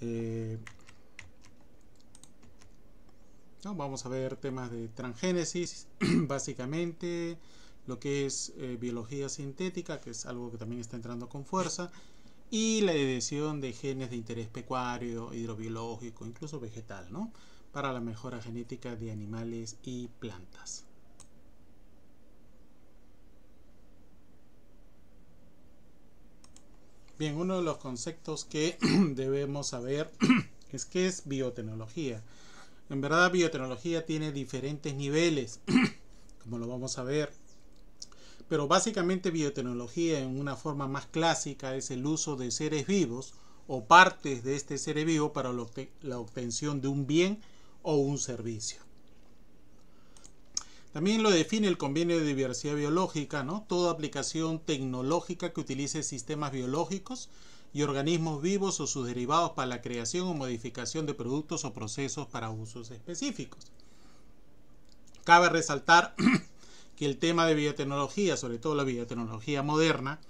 Eh, vamos a ver temas de transgénesis, básicamente, lo que es eh, biología sintética, que es algo que también está entrando con fuerza, y la edición de genes de interés pecuario, hidrobiológico, incluso vegetal, ¿no? para la mejora genética de animales y plantas. Bien, uno de los conceptos que debemos saber es qué es biotecnología. En verdad, biotecnología tiene diferentes niveles, como lo vamos a ver. Pero básicamente biotecnología en una forma más clásica es el uso de seres vivos o partes de este ser vivo para la obtención de un bien o un servicio. También lo define el convenio de diversidad biológica, ¿no? Toda aplicación tecnológica que utilice sistemas biológicos y organismos vivos o sus derivados para la creación o modificación de productos o procesos para usos específicos. Cabe resaltar que el tema de biotecnología, sobre todo la biotecnología moderna,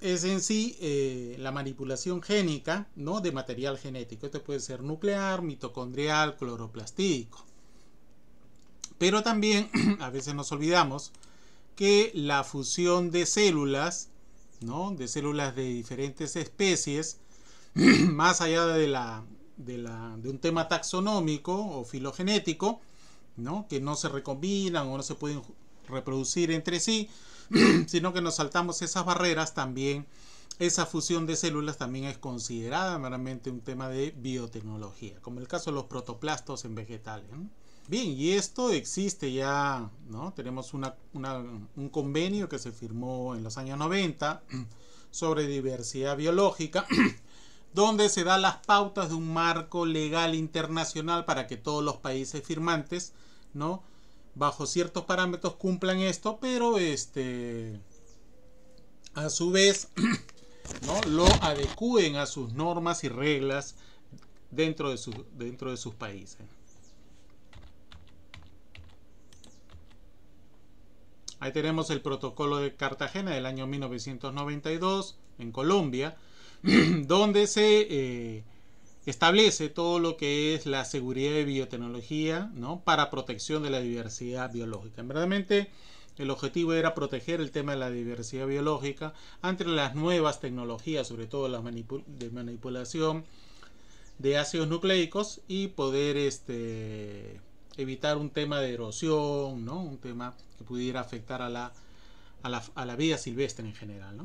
es en sí eh, la manipulación génica ¿no? de material genético. Este puede ser nuclear, mitocondrial, cloroplastídico. Pero también a veces nos olvidamos que la fusión de células, ¿no? de células de diferentes especies, más allá de, la, de, un tema taxonómico o filogenético, ¿no? que no se recombinan o no se pueden reproducir entre sí, sino que nos saltamos esas barreras también. Esa fusión de células también es considerada meramente un tema de biotecnología, como el caso de los protoplastos en vegetales. Bien, y esto existe ya, ¿no? Tenemos un convenio que se firmó en los años 90 sobre diversidad biológica, donde se dan las pautas de un marco legal internacional para que todos los países firmantes, ¿no? Bajo ciertos parámetros cumplan esto, pero este, a su vez, ¿no? Lo adecúen a sus normas y reglas dentro de, su, dentro de sus países. Ahí tenemos el protocolo de Cartagena del año 1992 en Colombia, donde se eh, establece todo lo que es la seguridad de biotecnología ¿no? para protección de la diversidad biológica. En Verdaderamente el objetivo era proteger el tema de la diversidad biológica ante las nuevas tecnologías, sobre todo las manipulación de ácidos nucleicos y poder este, evitar un tema de erosión, un tema que pudiera afectar a la, a la, a la vida silvestre en general.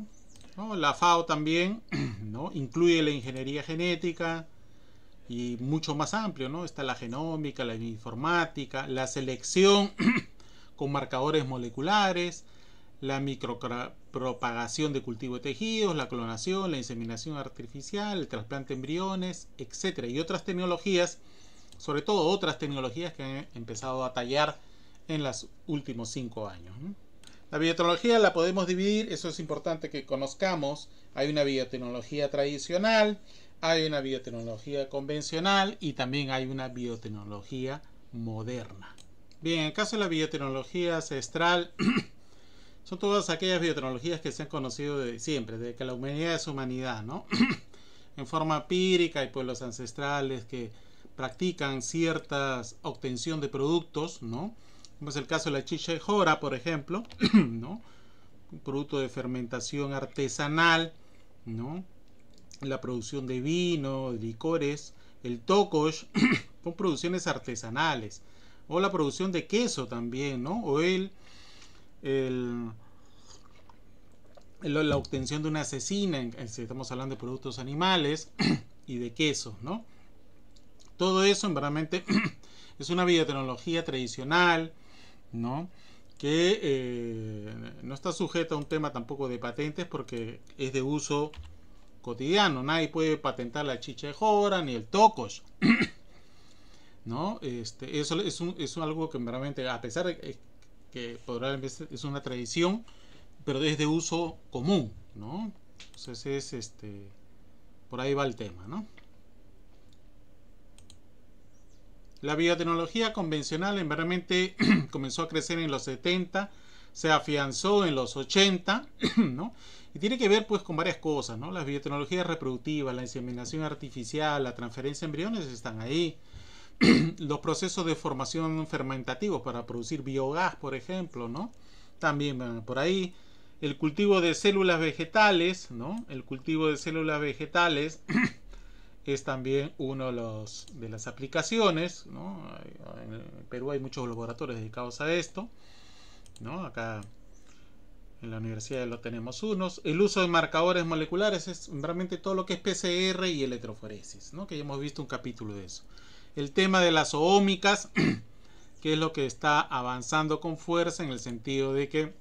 La FAO también ¿no? incluye la ingeniería genética y mucho más amplio, ¿no? está la genómica, la informática, la selección con marcadores moleculares, la micropropagación de cultivo de tejidos, la clonación, la inseminación artificial, el trasplante de embriones, etc. Y otras tecnologías sobre todo otras tecnologías que han empezado a tallar en los últimos cinco años. La biotecnología la podemos dividir, eso es importante que conozcamos. Hay una biotecnología tradicional, hay una biotecnología convencional y también hay una biotecnología moderna. Bien, en el caso de la biotecnología ancestral, son todas aquellas biotecnologías que se han conocido desde siempre, desde que la humanidad es humanidad, ¿no? en forma empírica, hay pueblos ancestrales que practican ciertas obtención de productos, ¿no? Como es el caso de la chicha de jora, por ejemplo, ¿no? Un producto de fermentación artesanal, ¿no? La producción de vino, de licores, el tokosh, son producciones artesanales. O la producción de queso también, ¿no? O el, la obtención de una asesina, estamos hablando de productos animales y de queso, ¿no? Todo eso verdaderamente es una biotecnología tradicional, ¿no? que eh, no está sujeta a un tema tampoco de patentes porque es de uso cotidiano. Nadie puede patentar la chicha de jora ni el tocos. ¿No? Este, eso es, algo que verdaderamente, a pesar de que podrá es una tradición, pero es de uso común, ¿no? Entonces es este por ahí va el tema, ¿no? La biotecnología convencional en realmente comenzó a crecer en los 70, se afianzó en los 80, ¿no? Y tiene que ver pues con varias cosas, ¿no? Las biotecnologías reproductivas, la inseminación artificial, la transferencia de embriones están ahí. los procesos de formación fermentativos para producir biogás, por ejemplo, ¿no? También van por ahí. El cultivo de células vegetales, ¿no? El cultivo de células vegetales es también uno de, las aplicaciones. ¿no? En Perú hay muchos laboratorios dedicados a esto. Acá en la universidad lo tenemos unos. El uso de marcadores moleculares es realmente todo lo que es PCR y electroforesis, que ya hemos visto un capítulo de eso. El tema de las oómicas, que es lo que está avanzando con fuerza en el sentido de que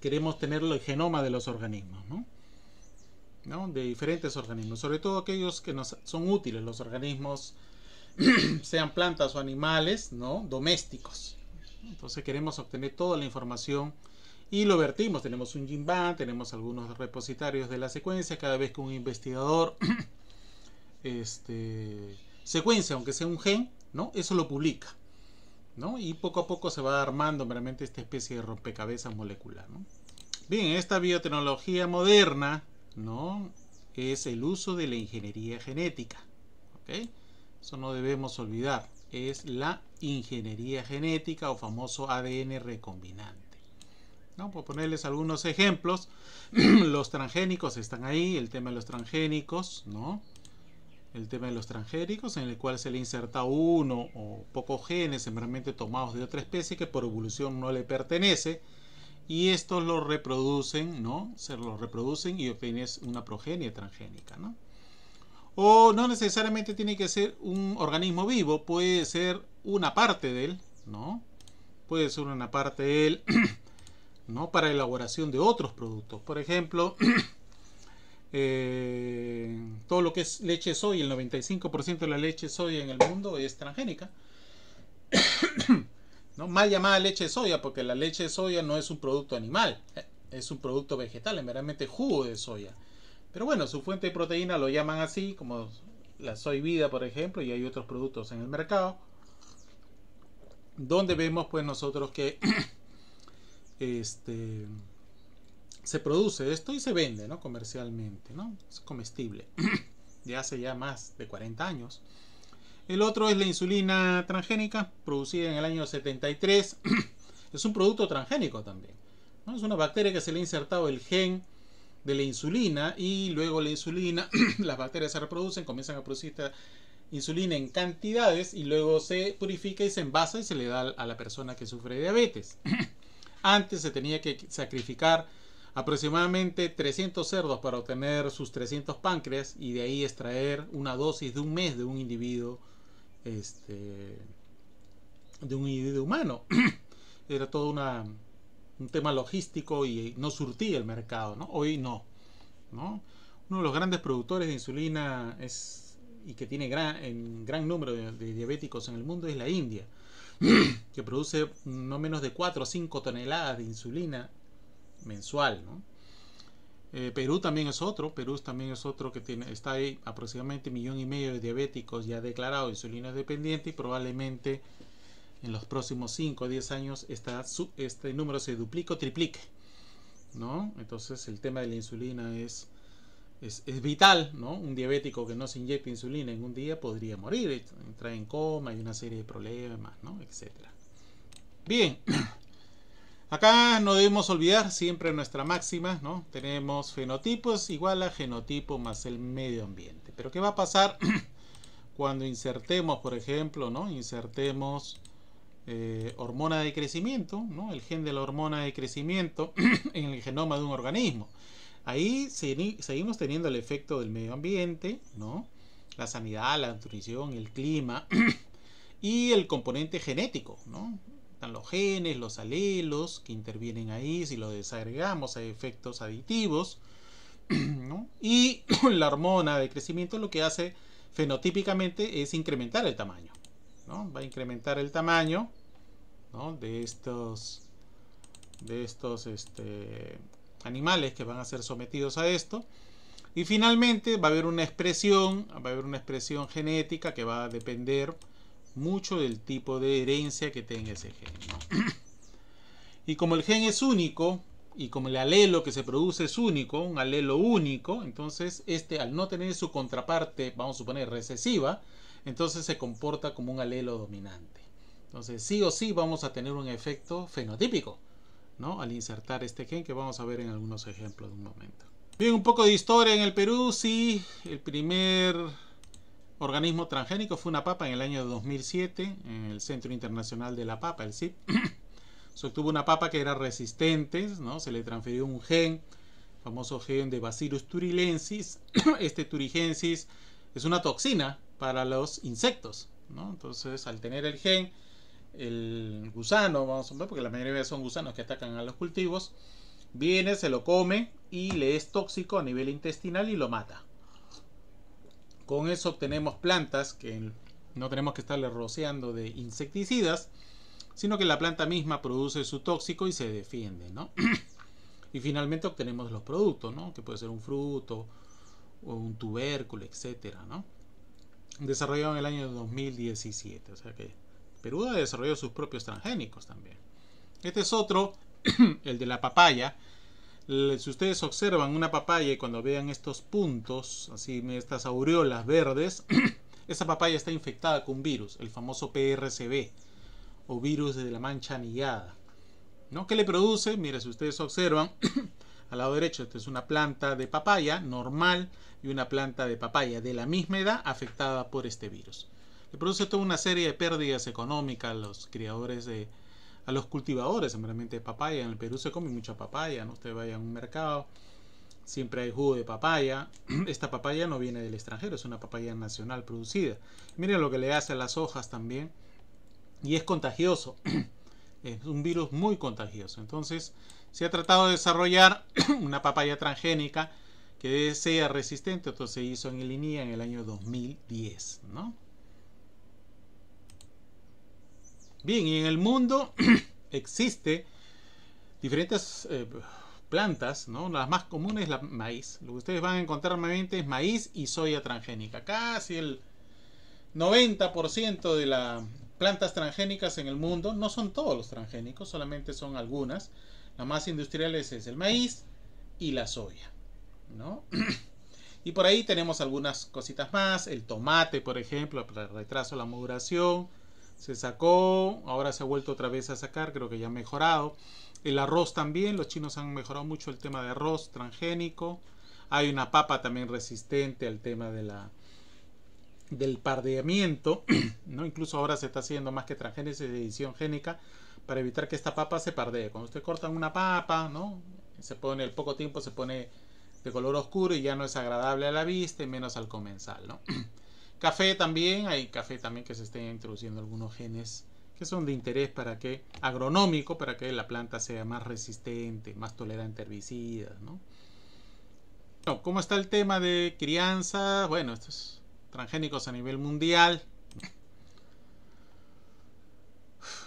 queremos tener el genoma de los organismos de diferentes organismos, sobre todo aquellos que nos son útiles, los organismos, sean plantas o animales, ¿no? domésticos. Entonces queremos obtener toda la información y lo vertimos. Tenemos un GIMBAN, tenemos algunos repositorios de la secuencia. Cada vez que un investigador este, secuencia, aunque sea un gen, ¿no? Eso lo publica. Y poco a poco se va armando realmente esta especie de rompecabezas molecular. Bien, esta biotecnología moderna ¿no? es el uso de la ingeniería genética. Eso no debemos olvidar. Es la ingeniería genética o famoso ADN recombinante. ¿no? a ponerles algunos ejemplos, los transgénicos están ahí, el tema de los transgénicos, ¿no? El tema de los transgénicos, en el cual se le inserta uno o pocos genes, sembramente tomados de otra especie que por evolución no le pertenece, y estos lo reproducen, ¿no? Se lo reproducen y obtienes una progenia transgénica, ¿no? O no necesariamente tiene que ser un organismo vivo, puede ser una parte de él, ¿no? Puede ser una parte de él, ¿no? Para elaboración de otros productos. Por ejemplo, eh, todo lo que es leche soy, el 95% de la leche soya en el mundo es transgénica. ¿no? Mal llamada leche de soya, porque la leche de soya no es un producto animal, es un producto vegetal, es meramente jugo de soya. Pero bueno, su fuente de proteína lo llaman así, como la soy vida, por ejemplo, y hay otros productos en el mercado, donde vemos pues nosotros que este, se produce esto y se vende ¿no? comercialmente, ¿no? es comestible, de hace ya más de 40 años. El otro es la insulina transgénica, producida en el año 73. es un producto transgénico también. Es una bacteria que se le ha insertado el gen de la insulina y luego la insulina, las bacterias se reproducen, comienzan a producir insulina en cantidades y luego se purifica y se envasa y se le da a la persona que sufre diabetes. Antes se tenía que sacrificar aproximadamente 300 cerdos para obtener sus 300 páncreas y de ahí extraer una dosis de un mes de un individuo este, de un individuo humano. Era todo un tema logístico y no surtía el mercado, ¿no? Hoy no, ¿no? Uno de los grandes productores de insulina es, y que tiene gran, gran número de, de diabéticos en el mundo es la India, que produce no menos de 4 o 5 toneladas de insulina mensual, ¿no? Eh, Perú también es otro, Perú también es otro que tiene, está ahí aproximadamente un millón y medio de diabéticos ya declarados insulina dependiente y probablemente en los próximos 5 o 10 años este número se duplique o triplique. ¿no? Entonces el tema de la insulina es, es, vital, ¿no? Un diabético que no se inyecte insulina en un día podría morir, entra en coma, y una serie de problemas, ¿no? Etcétera. Bien. Acá no debemos olvidar siempre nuestra máxima, ¿no? Tenemos fenotipos igual a genotipo más el medio ambiente. Pero ¿qué va a pasar cuando insertemos, por ejemplo, ¿no? Insertemos eh, hormona de crecimiento, ¿no? El gen de la hormona de crecimiento en el genoma de un organismo. Ahí seguimos teniendo el efecto del medio ambiente, ¿no? La sanidad, la nutrición, el clima y el componente genético, ¿no? los genes, los alelos que intervienen ahí, si lo desagregamos a efectos aditivos. Y la hormona de crecimiento lo que hace fenotípicamente es incrementar el tamaño. ¿no? Va a incrementar el tamaño ¿no? de estos, de estos este, animales que van a ser sometidos a esto. Y finalmente va a haber una expresión, va a haber una expresión genética que va a depender mucho del tipo de herencia que tenga ese gen. y como el gen es único, y como el alelo que se produce es único, un alelo único, entonces este al no tener su contraparte, vamos a suponer recesiva, entonces se comporta como un alelo dominante. Entonces sí o sí vamos a tener un efecto fenotípico, ¿no? Al insertar este gen que vamos a ver en algunos ejemplos de un momento. Bien, un poco de historia en el Perú, sí, el primer Organismo transgénico fue una papa en el año 2007 en el Centro Internacional de la Papa, el CIP. se obtuvo una papa que era resistente, ¿no? se le transfirió un gen, famoso gen de Bacillus turilensis. este turigensis es una toxina para los insectos. Entonces, al tener el gen, el gusano, vamos a ver, porque la mayoría son gusanos que atacan a los cultivos, viene, se lo come y le es tóxico a nivel intestinal y lo mata. Con eso obtenemos plantas que no tenemos que estarle rociando de insecticidas, sino que la planta misma produce su tóxico y se defiende, ¿no? y finalmente obtenemos los productos, ¿no? Que puede ser un fruto o un tubérculo, etcétera, Desarrollado en el año 2017, o sea que Perú ha desarrollado sus propios transgénicos también. Este es otro, el de la papaya, si ustedes observan una papaya y cuando vean estos puntos, así estas aureolas verdes, esa papaya está infectada con un virus, el famoso PRCB o virus de la mancha anillada. ¿No? ¿Qué le produce? Mira, si ustedes observan, al lado derecho, esta es una planta de papaya normal y una planta de papaya de la misma edad afectada por este virus. Le produce toda una serie de pérdidas económicas a los criadores de, a los cultivadores, de papaya. En el Perú se come mucha papaya, ¿no? Usted vaya a un mercado, siempre hay jugo de papaya. Esta papaya no viene del extranjero, es una papaya nacional producida. Miren lo que le hace a las hojas también. Y es contagioso. Es un virus muy contagioso. Entonces, se ha tratado de desarrollar una papaya transgénica que sea resistente. Entonces se hizo en el INIA en el año 2010, ¿no? Bien, y en el mundo existe diferentes eh, plantas, ¿no? Las más comunes es la maíz. Lo que ustedes van a encontrar normalmente es maíz y soya transgénica. Casi el 90% de las plantas transgénicas en el mundo, no son todos los transgénicos, solamente son algunas. Las más industriales es el maíz y la soya, ¿no? y por ahí tenemos algunas cositas más, el tomate, por ejemplo, para el retraso la maduración, se sacó, ahora se ha vuelto otra vez a sacar, creo que ya ha mejorado. El arroz también, los chinos han mejorado mucho el tema de arroz transgénico. Hay una papa también resistente al tema de la, del pardeamiento, ¿no? Incluso ahora se está haciendo más que transgénesis de edición génica para evitar que esta papa se pardee. Cuando usted corta una papa, ¿no? Se pone, el poco tiempo se pone de color oscuro y ya no es agradable a la vista y menos al comensal, ¿no? Café también, hay café también que se estén introduciendo algunos genes que son de interés para que, agronómico, para que la planta sea más resistente, más tolerante a herbicidas, ¿no? ¿cómo está el tema de crianza? Bueno, estos transgénicos a nivel mundial.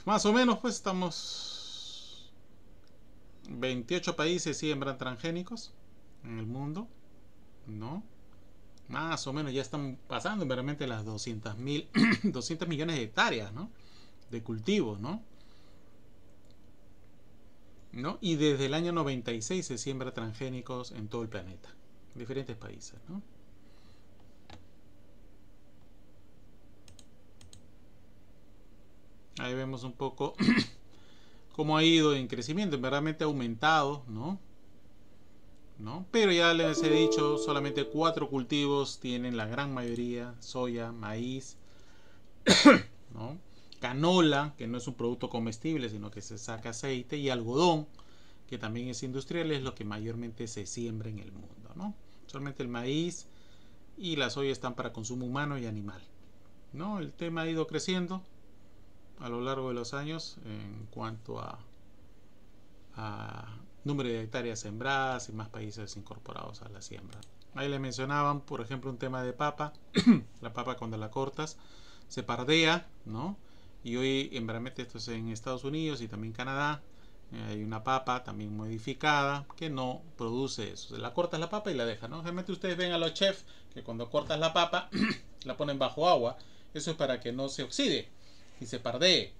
Más o menos, pues estamos... 28 países siembran transgénicos en el mundo, ¿no? más o menos ya están pasando veramente las 200, mil, 200 millones de hectáreas ¿no? de cultivos, ¿no? ¿no? Y desde el año 96 se siembra transgénicos en todo el planeta, en diferentes países, ¿no? Ahí vemos un poco cómo ha ido en crecimiento, verdaderamente ha aumentado, ¿no? ¿no? Pero ya les he dicho, solamente cuatro cultivos tienen la gran mayoría, soya, maíz, canola, que no es un producto comestible, sino que se saca aceite, y algodón, que también es industrial, es lo que mayormente se siembra en el mundo. ¿no? Solamente el maíz y la soya están para consumo humano y animal. ¿no? El tema ha ido creciendo a lo largo de los años en cuanto a número de hectáreas sembradas y más países incorporados a la siembra. Ahí le mencionaban, por ejemplo, un tema de papa. la papa cuando la cortas se pardea, ¿no? Y hoy en realmente esto es en Estados Unidos y también Canadá. Eh, hay una papa también modificada que no produce eso. la cortas la papa y la deja, ¿no? Realmente ustedes ven a los chefs que cuando cortas la papa la ponen bajo agua. Eso es para que no se oxide y se pardee.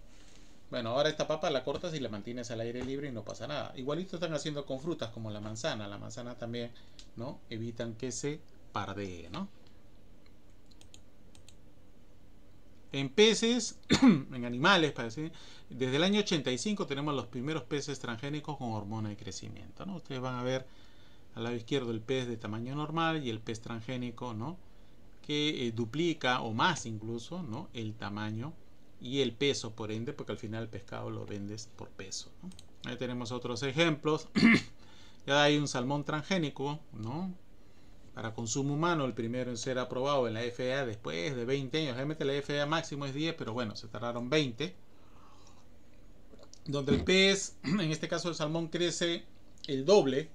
Bueno, ahora esta papa la cortas y la mantienes al aire libre y no pasa nada. Igualito están haciendo con frutas como la manzana. La manzana también, ¿no? Evitan que se pardee, ¿no? En peces, en animales, parece. desde el año 85 tenemos los primeros peces transgénicos con hormona de crecimiento, ¿no? Ustedes van a ver al lado izquierdo el pez de tamaño normal y el pez transgénico, ¿no? Que eh, duplica o más incluso, ¿no? El tamaño y el peso por ende, porque al final el pescado lo vendes por peso. Ahí tenemos otros ejemplos. ya hay un salmón transgénico, ¿no? Para consumo humano, el primero en ser aprobado en la FDA después de 20 años. Realmente la FDA máximo es 10, pero bueno, se tardaron 20. Donde el pez, en este caso el salmón, crece el doble,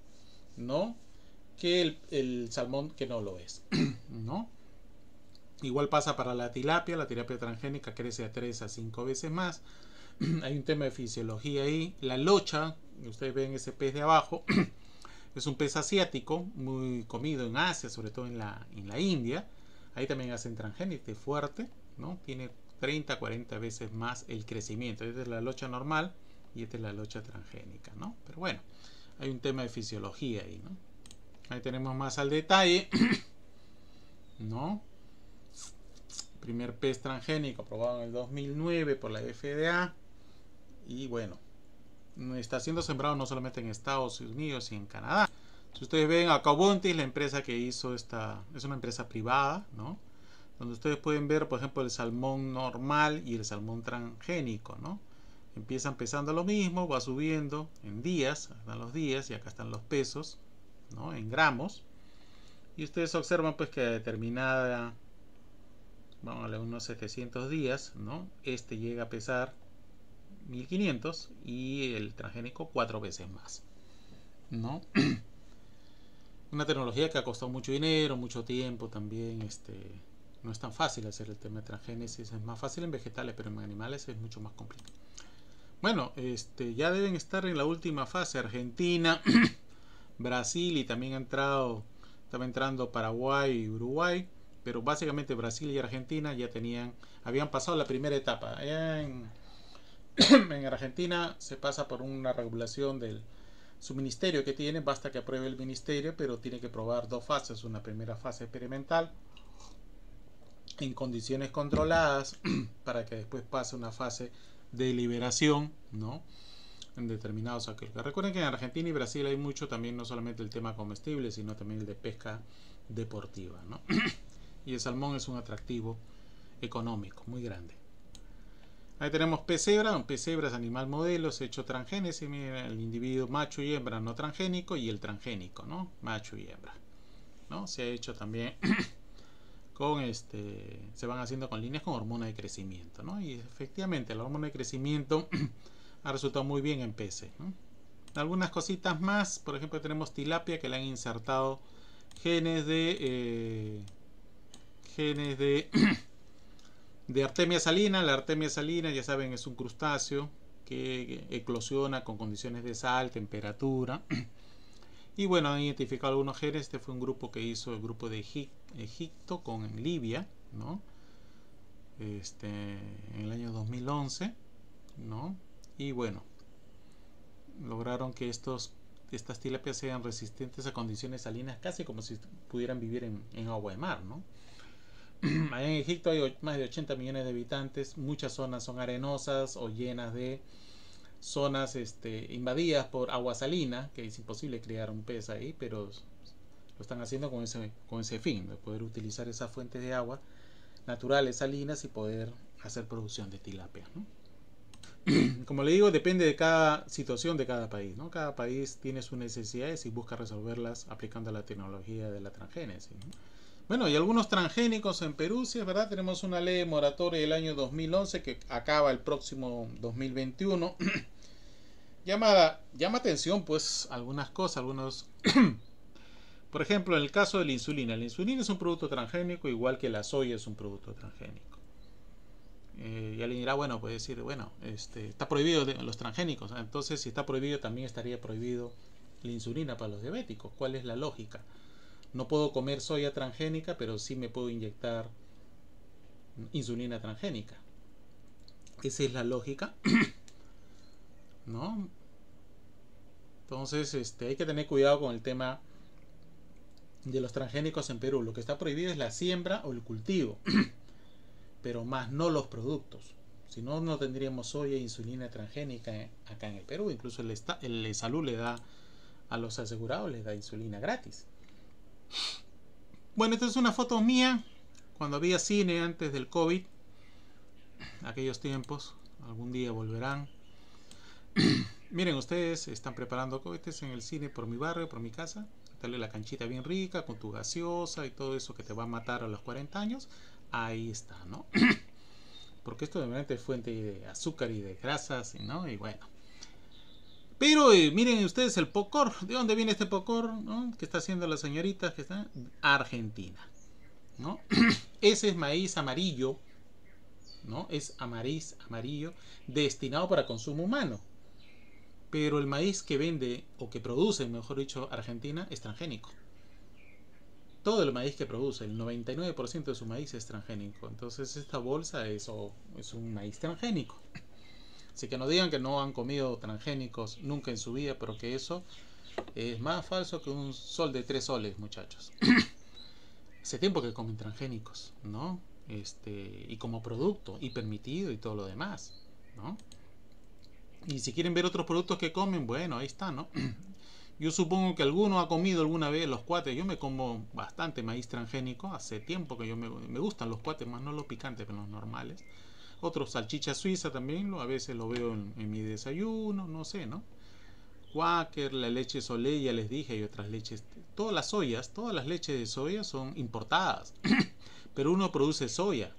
¿no? Que el, el salmón que no lo es, ¿no? Igual pasa para la tilapia, la tilapia transgénica crece a 3 a 5 veces más. Hay un tema de fisiología ahí. La locha, ustedes ven ese pez de abajo, es un pez asiático, muy comido en Asia, sobre todo en la, en la India. Ahí también hacen es fuerte, ¿no? Tiene 30, 40 veces más el crecimiento. Esta es la locha normal y esta es la locha transgénica, ¿no? Pero bueno, hay un tema de fisiología ahí, ¿no? Ahí tenemos más al detalle, ¿no? primer pez transgénico aprobado en el 2009 por la FDA. Y bueno, está siendo sembrado no solamente en Estados Unidos y en Canadá. Si ustedes ven a es la empresa que hizo esta, es una empresa privada, ¿no? Donde ustedes pueden ver, por ejemplo, el salmón normal y el salmón transgénico, ¿no? Empiezan pesando lo mismo, va subiendo en días, están los días y acá están los pesos, ¿no? En gramos. Y ustedes observan pues que a determinada vamos a unos 700 días, ¿no? Este llega a pesar 1500 y el transgénico cuatro veces más, ¿no? Una tecnología que ha costado mucho dinero, mucho tiempo también, este, no es tan fácil hacer el tema de transgénesis, es más fácil en vegetales, pero en animales es mucho más complicado. Bueno, este, ya deben estar en la última fase Argentina, Brasil y también ha entrado, estaba entrando Paraguay y Uruguay pero básicamente Brasil y Argentina ya tenían, habían pasado la primera etapa. en, en Argentina se pasa por una regulación del su que tiene, basta que apruebe el ministerio, pero tiene que probar dos fases, una primera fase experimental en condiciones controladas para que después pase una fase de liberación, ¿no? En determinados aquellos. Recuerden que en Argentina y Brasil hay mucho también, no solamente el tema comestible, sino también el de pesca deportiva, ¿no? y el salmón es un atractivo económico muy grande. Ahí tenemos pesebra, un es animal modelo, se hecho transgénesis, el individuo macho y hembra no transgénico y el transgénico, ¿no? Macho y hembra. ¿no? Se ha hecho también con este, se van haciendo con líneas con hormona de crecimiento, ¿no? Y efectivamente la hormona de crecimiento ha resultado muy bien en peces, Algunas cositas más, por ejemplo tenemos tilapia que le han insertado genes de... Eh, genes de, de Artemia salina. La Artemia salina, ya saben, es un crustáceo que eclosiona con condiciones de sal, temperatura. Y bueno, han identificado algunos genes. Este fue un grupo que hizo el grupo de Egipto con Libia, ¿no? Este, en el año 2011, ¿no? Y bueno, lograron que estos, estas tilapias sean resistentes a condiciones salinas, casi como si pudieran vivir en, en agua de mar, ¿no? en Egipto hay más de 80 millones de habitantes, muchas zonas son arenosas o llenas de zonas este, invadidas por agua salina, que es imposible criar un pez ahí, pero lo están haciendo con ese, con fin, de poder utilizar esas fuentes de agua naturales, salinas y poder hacer producción de tilapia. Como le digo, depende de cada situación de cada país. Cada país tiene sus necesidades y busca resolverlas aplicando la tecnología de la transgénesis. Bueno, y algunos transgénicos en Perú, es verdad, tenemos una ley moratoria del año 2011 que acaba el próximo 2021. Llamada, llama atención pues algunas cosas, algunos... Por ejemplo, en el caso de la insulina, la insulina es un producto transgénico igual que la soya es un producto transgénico. Eh, y alguien dirá, bueno, puede decir, bueno, este, está prohibido los transgénicos, entonces si está prohibido también estaría prohibido la insulina para los diabéticos. ¿Cuál es la lógica? No puedo comer soya transgénica, pero sí me puedo inyectar insulina transgénica. Esa es la lógica. ¿No? Entonces, este, hay que tener cuidado con el tema de los transgénicos en Perú. Lo que está prohibido es la siembra o el cultivo, pero más no los productos. Si no, no tendríamos soya e insulina transgénica eh, acá en el Perú. Incluso el, el salud le da a los asegurados, les da insulina gratis. Bueno, esta es una foto mía cuando había cine antes del COVID. Aquellos tiempos, algún día volverán. Miren, ustedes están preparando cohetes en el cine por mi barrio, por mi casa. Dale la canchita bien rica, con tu gaseosa y todo eso que te va a matar a los 40 años. Ahí está, ¿no? Porque esto de verdad es fuente de azúcar y de grasas, y ¿no? Y bueno. Pero eh, miren ustedes el pocor. ¿De dónde viene este pocor? que ¿Qué está haciendo la señorita? Que está Argentina. ¿no? Ese es maíz amarillo. ¿no? Es amariz, amarillo, destinado para consumo humano. Pero el maíz que vende, o que produce, mejor dicho, Argentina, es transgénico. Todo el maíz que produce, el 99% de su maíz es transgénico. Entonces esta bolsa es un maíz transgénico. Así que no digan que no han comido transgénicos nunca en su vida, pero que eso es más falso que un sol de tres soles, muchachos. Hace tiempo que comen transgénicos, ¿no? Este, y como producto, y permitido y todo lo demás, ¿no? Y si quieren ver otros productos que comen, bueno, ahí está, ¿no? Yo supongo que alguno ha comido alguna vez los cuates. Yo me como bastante maíz transgénico. Hace tiempo que yo me, me gustan los cuates, más no los picantes, pero los normales. Otros salchicha suiza también, a veces lo veo en, mi desayuno, no sé, ¿no? Quaker, la leche Soleil, ya les dije, y otras leches. Todas las soyas, todas las leches de soya son importadas. Pero uno produce soya,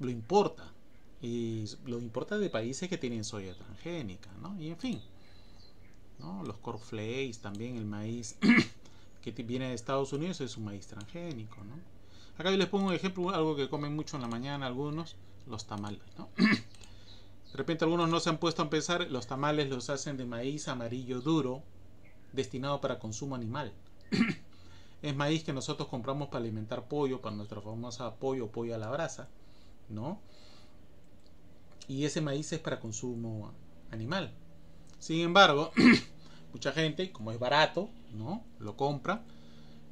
lo importa. Y lo importa de países que tienen soya transgénica, ¿no? Y en fin. ¿no? Los cornflakes, también el maíz que viene de Estados Unidos es un maíz transgénico, ¿no? Acá yo les pongo un ejemplo, algo que comen mucho en la mañana algunos, los tamales, De repente algunos no se han puesto a pensar, los tamales los hacen de maíz amarillo duro, destinado para consumo animal. es maíz que nosotros compramos para alimentar pollo, para nuestra famosa pollo, pollo a la brasa, ¿no? Y ese maíz es para consumo animal. Sin embargo, mucha gente, como es barato, ¿no? Lo compra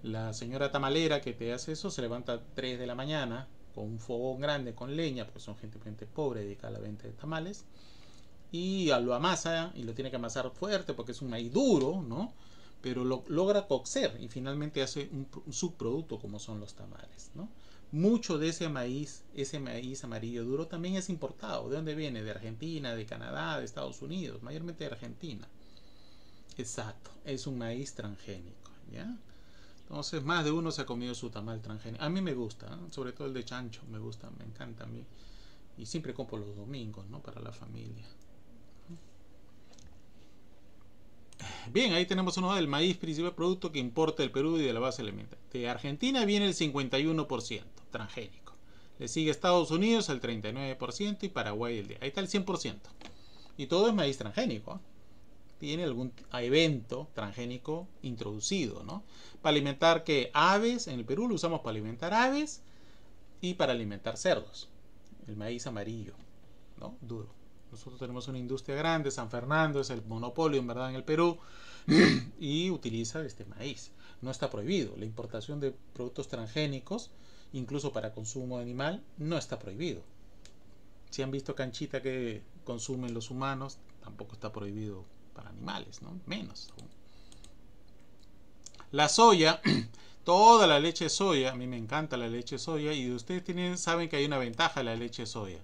la señora tamalera que te hace eso se levanta a 3 de la mañana con un fogón grande, con leña, porque son gente, pobre dedicada a la venta de tamales. Y lo amasa y lo tiene que amasar fuerte porque es un maíz duro, ¿no? Pero lo logra cocer y finalmente hace un, un subproducto como son los tamales, ¿no? mucho de ese maíz, ese maíz amarillo duro también es importado. ¿De dónde viene? De Argentina, de Canadá, de Estados Unidos, mayormente de Argentina. Exacto, es un maíz transgénico, ¿ya? Entonces, más de uno se ha comido su tamal transgénico. A mí me gusta, ¿eh? sobre todo el de chancho, me gusta, me encanta a mí. Y siempre compro los domingos, ¿no? Para la familia. Bien, ahí tenemos uno del maíz, principal producto que importa del Perú y de la base alimentaria. De Argentina viene el 51% transgénico. Le sigue Estados Unidos el 39% y Paraguay el día. Ahí está el 100%. Y todo es maíz transgénico. ¿eh? tiene algún evento transgénico introducido, ¿no? Para alimentar que aves, en el Perú lo usamos para alimentar aves y para alimentar cerdos. El maíz amarillo, ¿no? Duro. Nosotros tenemos una industria grande, San Fernando es el monopolio en verdad en el Perú y utiliza este maíz. No está prohibido. La importación de productos transgénicos, incluso para consumo animal, no está prohibido. Si han visto canchita que consumen los humanos, tampoco está prohibido para animales, ¿no? Menos La soya, toda la leche de soya, a mí me encanta la leche de soya y ustedes saben que hay una ventaja de la leche de soya.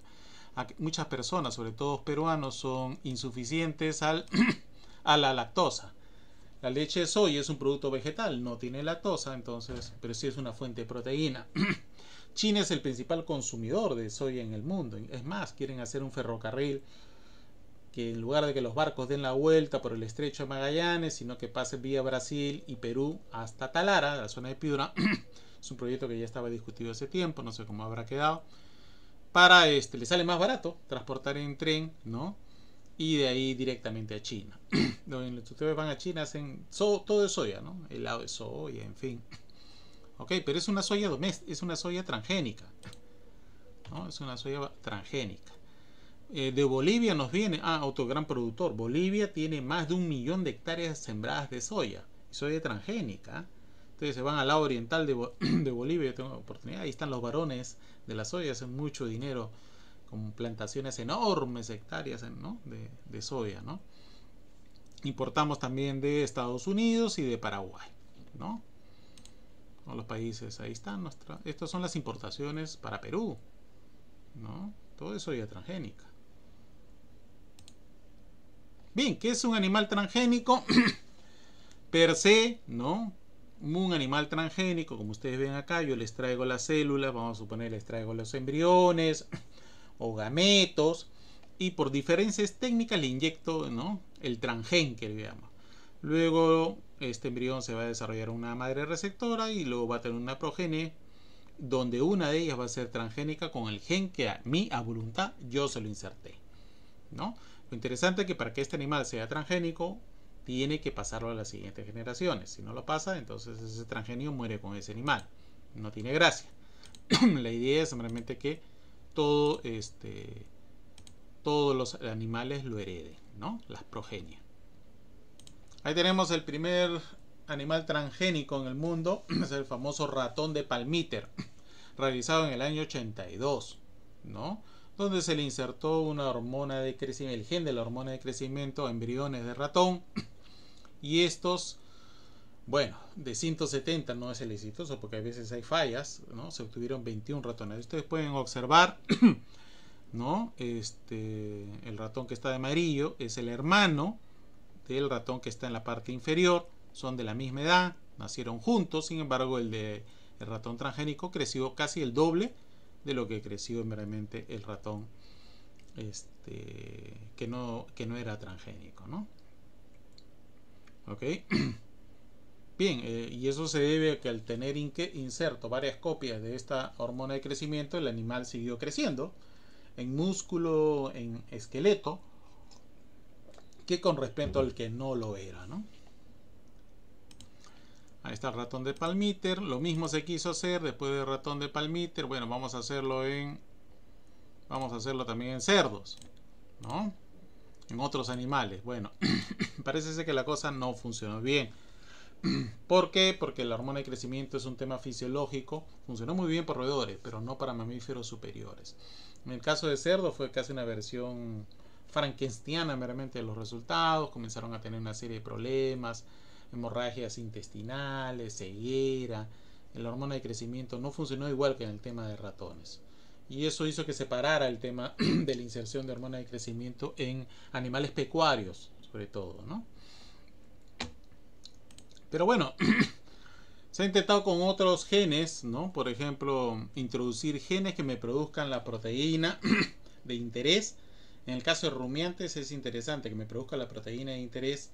Muchas personas, sobre todo peruanos, son insuficientes al, a la lactosa. La leche de soya es un producto vegetal, no tiene lactosa, entonces, pero sí es una fuente de proteína. China es el principal consumidor de soya en el mundo. Es más, quieren hacer un ferrocarril que en lugar de que los barcos den la vuelta por el estrecho de Magallanes, sino que pasen vía Brasil y Perú hasta Talara, la zona de Piura, es un proyecto que ya estaba discutido hace tiempo, no sé cómo habrá quedado, para este, le sale más barato transportar en tren, ¿no? Y de ahí directamente a China. Donde ustedes van a China, hacen todo de soya, ¿no? lado de soya, en fin. Ok, pero es una soya doméstica, es una soya transgénica. ¿no? Es una soya transgénica. Eh, de Bolivia nos viene, ah, otro gran productor. Bolivia tiene más de un millón de hectáreas sembradas de soya, soya transgénica. Entonces se van al lado oriental de, Bolivia, tengo oportunidad, ahí están los varones de la soya, hacen mucho dinero con plantaciones enormes, hectáreas de, soya, ¿no? Importamos también de Estados Unidos y de Paraguay, ¿no? los países, ahí están nuestra, estas son las importaciones para Perú, ¿no? Todo es soya transgénica. Bien, que es un animal transgénico per se, ¿no? Un animal transgénico, como ustedes ven acá, yo les traigo las células, vamos a suponer les traigo los embriones o gametos, y por diferencias técnicas le inyecto, ¿no? El transgen que le Luego este embrión se va a desarrollar una madre receptora y luego va a tener una progenie donde una de ellas va a ser transgénica con el gen que a mí a voluntad yo se lo inserté, ¿no? Lo interesante es que para que este animal sea transgénico, tiene que pasarlo a las siguientes generaciones. Si no lo pasa, entonces ese transgenio muere con ese animal. No tiene gracia. la idea es simplemente que todo este, todos los animales lo hereden, ¿no? Las progenias. Ahí tenemos el primer animal transgénico en el mundo, es el famoso ratón de Palmiter, realizado en el año 82, ¿no? donde se le insertó una hormona de crecimiento, el gen de la hormona de crecimiento a embriones de ratón. Y estos, bueno, de 170 no es el exitoso porque a veces hay fallas, ¿no? Se obtuvieron 21 ratones. Ustedes pueden observar, ¿no? Este, el ratón que está de amarillo es el hermano del ratón que está en la parte inferior. Son de la misma edad, nacieron juntos, sin embargo el de el ratón transgénico creció casi el doble de lo que creció meramente el ratón este, que, no, que no era transgénico. ¿Ok? Bien, eh, y eso se debe a que al tener inserto varias copias de esta hormona de crecimiento, el animal siguió creciendo en músculo, en esqueleto, que con respecto al que no lo era, ¿no? Ahí está el ratón de Palmiter. Lo mismo se quiso hacer después del ratón de Palmiter. Bueno, vamos a hacerlo en... Vamos a hacerlo también en cerdos. ¿No? En otros animales. Bueno, parece ser que la cosa no funcionó bien. ¿Por qué? Porque la hormona de crecimiento es un tema fisiológico. Funcionó muy bien para roedores, pero no para mamíferos superiores. En el caso de cerdo fue casi una versión frankensteiniana meramente de los resultados. Comenzaron a tener una serie de problemas hemorragias intestinales, ceguera, la hormona de crecimiento no funcionó igual que en el tema de ratones. Y eso hizo que se parara el tema de la inserción de hormona de crecimiento en animales pecuarios, sobre todo, ¿no? Pero bueno, se ha intentado con otros genes, Por ejemplo, introducir genes que me produzcan la proteína de interés. En el caso de rumiantes es interesante que me produzca la proteína de interés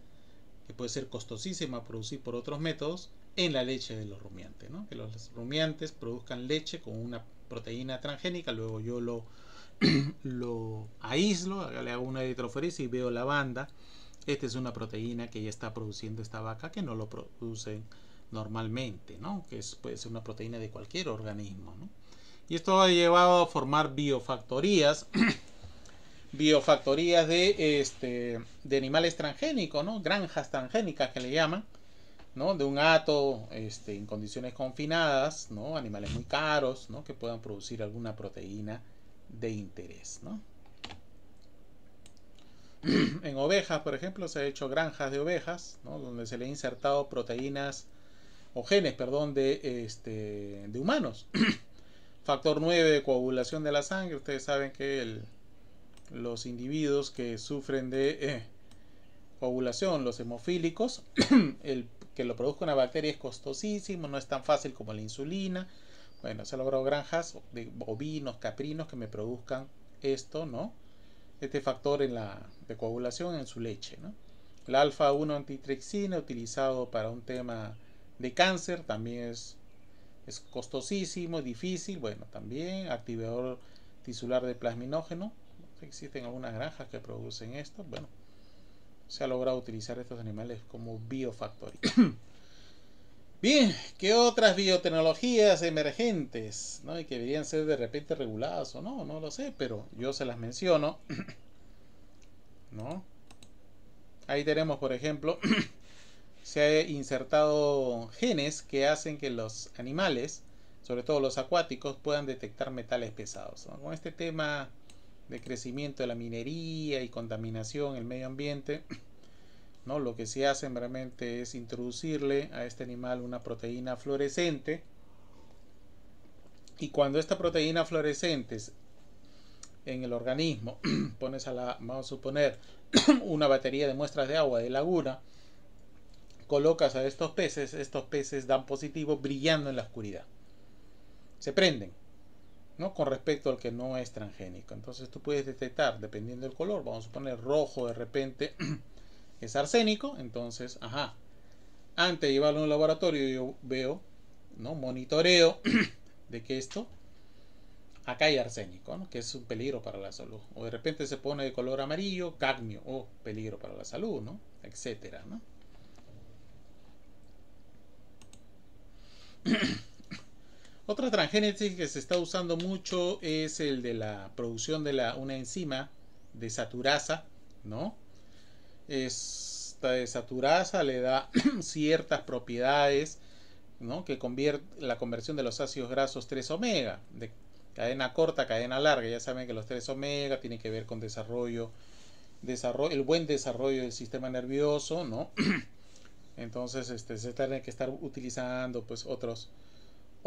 que puede ser costosísima producir por otros métodos, en la leche de los rumiantes. Que los rumiantes produzcan leche con una proteína transgénica, luego yo lo, lo aíslo, le hago una eritroferis y veo la banda. Esta es una proteína que ya está produciendo esta vaca que no lo producen normalmente, ¿no? que puede ser una proteína de cualquier organismo. Y esto ha llevado a formar biofactorías biofactorías de, este, de animales transgénicos, ¿no? Granjas transgénicas que le llaman, De un gato este, en condiciones confinadas, ¿no? Animales muy caros, ¿no? Que puedan producir alguna proteína de interés, en ovejas, por ejemplo, se ha hecho granjas de ovejas, Donde se le han insertado proteínas o genes, perdón, de, este, de humanos. Factor 9 de coagulación de la sangre, ustedes saben que el, los individuos que sufren de eh, coagulación los hemofílicos, el que lo produzca una bacteria es costosísimo, no es tan fácil como la insulina. Bueno, se han logrado granjas de bovinos, caprinos que me produzcan esto, ¿no? Este factor en la, de coagulación en su leche, ¿no? El alfa-1 antitrexina utilizado para un tema de cáncer también es, es costosísimo, difícil, bueno, también activador tisular de plasminógeno, Existen algunas granjas que producen esto. Bueno, se ha logrado utilizar estos animales como biofactoría. Bien, ¿qué otras biotecnologías emergentes ¿no? y que deberían ser de repente reguladas o no? No lo sé, pero yo se las menciono. ¿no? Ahí tenemos, por ejemplo, se ha insertado genes que hacen que los animales, sobre todo los acuáticos, puedan detectar metales pesados. Con este tema de crecimiento de la minería y contaminación, el medio ambiente, ¿no? lo que se hace realmente es introducirle a este animal una proteína fluorescente. Y cuando esta proteína fluorescente en el organismo, pones a la, vamos a suponer, una batería de muestras de agua de laguna, colocas a estos peces, estos peces dan positivo brillando en la oscuridad. Se prenden ¿no? con respecto al que no es transgénico. Entonces tú puedes detectar, dependiendo del color, vamos a poner rojo de repente es arsénico, entonces, ajá, antes de llevarlo a un laboratorio yo veo, ¿no? monitoreo de que esto, acá hay arsénico, que es un peligro para la salud. O de repente se pone de color amarillo, cadmio, o oh, peligro para la salud, ¿no? etcétera. ¿no? Otra transgénesis que se está usando mucho es el de la producción de la, una enzima de saturasa, ¿no? Esta de saturasa le da ciertas propiedades, ¿no? Que convierte la conversión de los ácidos grasos 3 omega, de cadena corta, a cadena larga. Ya saben que los 3 omega tienen que ver con desarrollo, desarrollo el buen desarrollo del sistema nervioso, ¿no? Entonces, este, se tiene que estar utilizando pues otros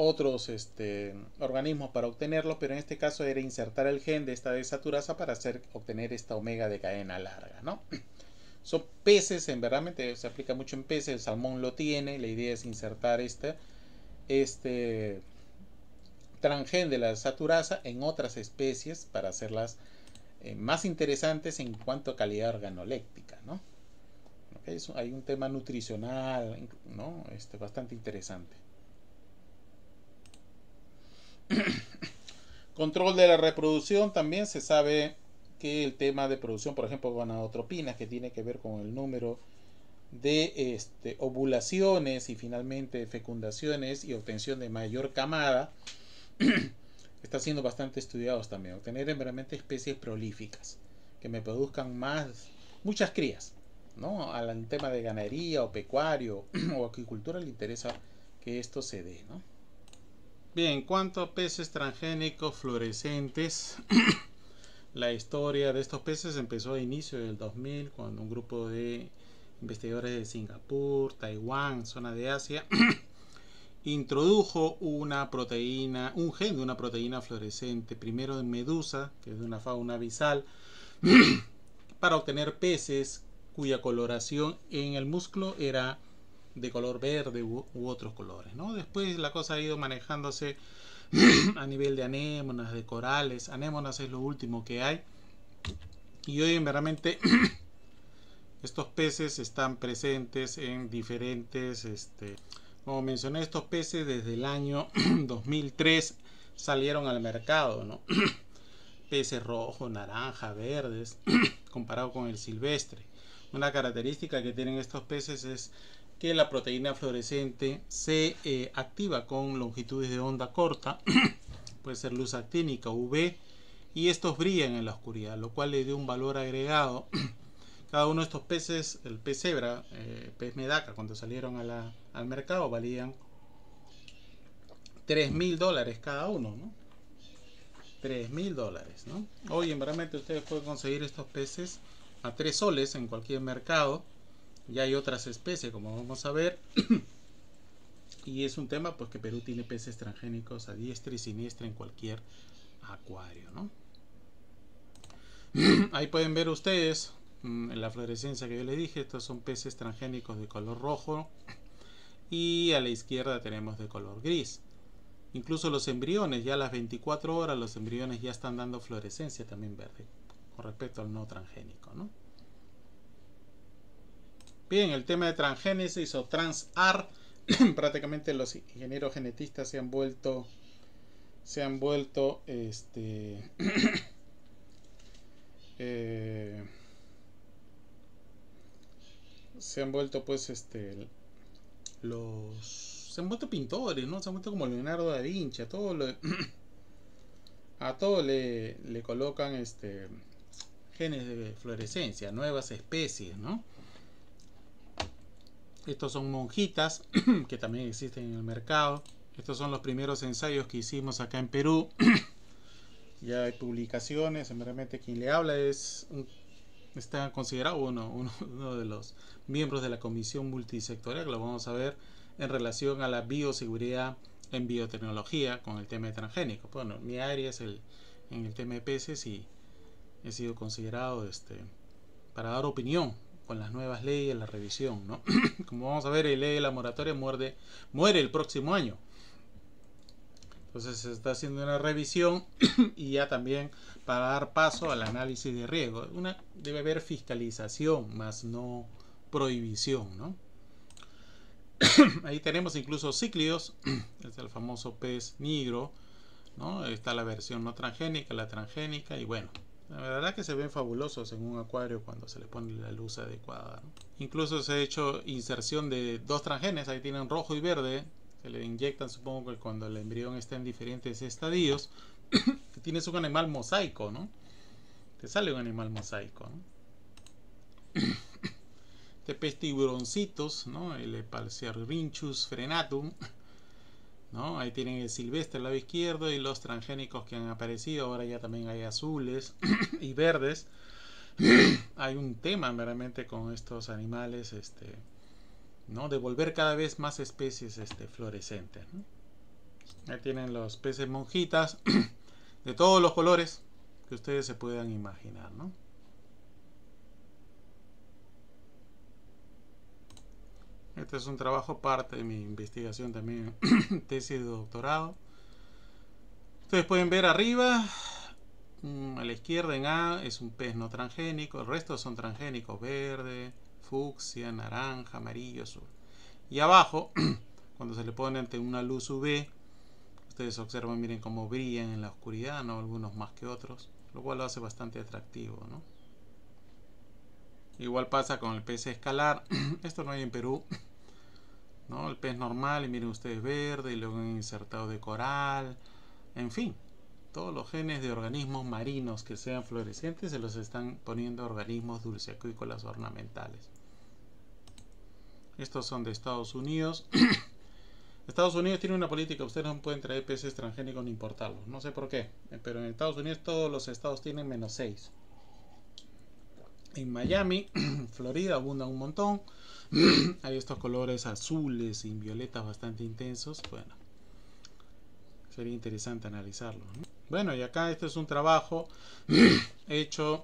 otros este, organismos para obtenerlo, pero en este caso era insertar el gen de esta desaturasa para hacer, obtener esta omega de cadena larga, ¿no? Son peces, en verdad se aplica mucho en peces, el salmón lo tiene, la idea es insertar este, este transgen de la saturasa en otras especies para hacerlas eh, más interesantes en cuanto a calidad organoléctica. ¿no? hay un tema nutricional, ¿no? Este, bastante interesante. Control de la reproducción también se sabe que el tema de producción, por ejemplo, gonadotropinas, que tiene que ver con el número de este, ovulaciones y finalmente fecundaciones y obtención de mayor camada, está siendo bastante estudiados también. Obtener realmente especies prolíficas que me produzcan más, muchas crías, ¿no? Al tema de ganadería o pecuario o acuicultura le interesa que esto se dé, ¿no? Bien, cuanto a peces transgénicos fluorescentes, la historia de estos peces empezó a inicio del 2000 cuando un grupo de investigadores de Singapur, Taiwán, zona de Asia, introdujo una proteína, un gen de una proteína fluorescente, primero en medusa, que es de una fauna abisal, para obtener peces cuya coloración en el músculo era de color verde u, otros colores. ¿no? Después la cosa ha ido manejándose a nivel de anémonas, de corales. Anémonas es lo último que hay. Y hoy en veramente estos peces están presentes en diferentes... Este, como mencioné, estos peces desde el año 2003 salieron al mercado. peces rojo, naranja, verdes, comparado con el silvestre. Una característica que tienen estos peces es que la proteína fluorescente se eh, activa con longitudes de onda corta, puede ser luz actínica, UV, y estos brillan en la oscuridad, lo cual le dio un valor agregado. Cada uno de estos peces, el pez cebra, eh, pez medaca, cuando salieron al mercado valían 3 mil dólares cada uno, ¿no? mil dólares, ¿no? Hoy en realmente ustedes pueden conseguir estos peces a 3 soles en cualquier mercado ya hay otras especies, como vamos a ver. y es un tema porque pues, Perú tiene peces transgénicos a diestra y siniestra en cualquier acuario, ¿no? Ahí pueden ver ustedes mm, la fluorescencia que yo les dije, estos son peces transgénicos de color rojo y a la izquierda tenemos de color gris. Incluso los embriones, ya a las 24 horas los embriones ya están dando fluorescencia también verde con respecto al no transgénico, ¿no? Bien, el tema de transgénesis o transar, prácticamente los ingenieros genetistas se han vuelto, se han vuelto, este, eh, se han vuelto, pues, este, los, se han vuelto pintores, ¿no? Se han vuelto como Leonardo da Vinci, a todo, a todo le, le colocan, este, genes de fluorescencia, nuevas especies, ¿no? Estos son monjitas que también existen en el mercado. Estos son los primeros ensayos que hicimos acá en Perú. ya hay publicaciones, realmente quien le habla es está considerado uno, uno, de los miembros de la comisión multisectorial, que lo vamos a ver en relación a la bioseguridad en biotecnología con el tema de transgénico. Pues, bueno, mi área es el, en el tema de peces y he sido considerado este, para dar opinión con las nuevas leyes, la revisión, ¿no? Como vamos a ver, la ley de la moratoria muere el próximo año. Entonces se está haciendo una revisión y ya también para dar paso al análisis de riesgo. debe haber fiscalización, más no prohibición, ¿no? Ahí tenemos incluso cíclidos, es el famoso pez negro, ¿no? Está la versión no transgénica, la transgénica y bueno, la verdad es que se ven fabulosos en un acuario cuando se le pone la luz adecuada. Incluso se ha hecho inserción de dos transgenes, ahí tienen rojo y verde. Se le inyectan, supongo que cuando el embrión está en diferentes estadios. Tienes un animal mosaico, ¿no? Te sale un animal mosaico, ¿no? Te pez tiburoncitos, ¿no? El Palciarrinchus frenatum. Ahí tienen el silvestre al lado izquierdo y los transgénicos que han aparecido. Ahora ya también hay azules y verdes. hay un tema meramente con estos animales, este, ¿no? De volver cada vez más especies este, fluorescentes. Ahí tienen los peces monjitas de todos los colores que ustedes se puedan imaginar, ¿no? Este es un trabajo parte de mi investigación también, tesis de doctorado. Ustedes pueden ver arriba, mm, a la izquierda en A es un pez no transgénico, el resto son transgénicos, verde, fucsia, naranja, amarillo, azul. Y abajo, cuando se le pone ante una luz UV, ustedes observan, miren cómo brillan en la oscuridad, ¿no? algunos más que otros, lo cual lo hace bastante atractivo. ¿no? Igual pasa con el pez escalar, esto no hay en Perú, ¿no? El pez normal, y miren ustedes, verde, y luego han insertado de coral, en fin. Todos los genes de organismos marinos que sean fluorescentes se los están poniendo a organismos dulceacuícolas ornamentales. Estos son de Estados Unidos. Estados Unidos tiene una política, ustedes no pueden traer peces transgénicos ni importarlos. No sé por qué, eh, pero en Estados Unidos todos los estados tienen menos 6. En Miami, Florida abunda un montón. hay estos colores azules y violetas bastante intensos, bueno, sería interesante analizarlo. Bueno, y acá este es un trabajo hecho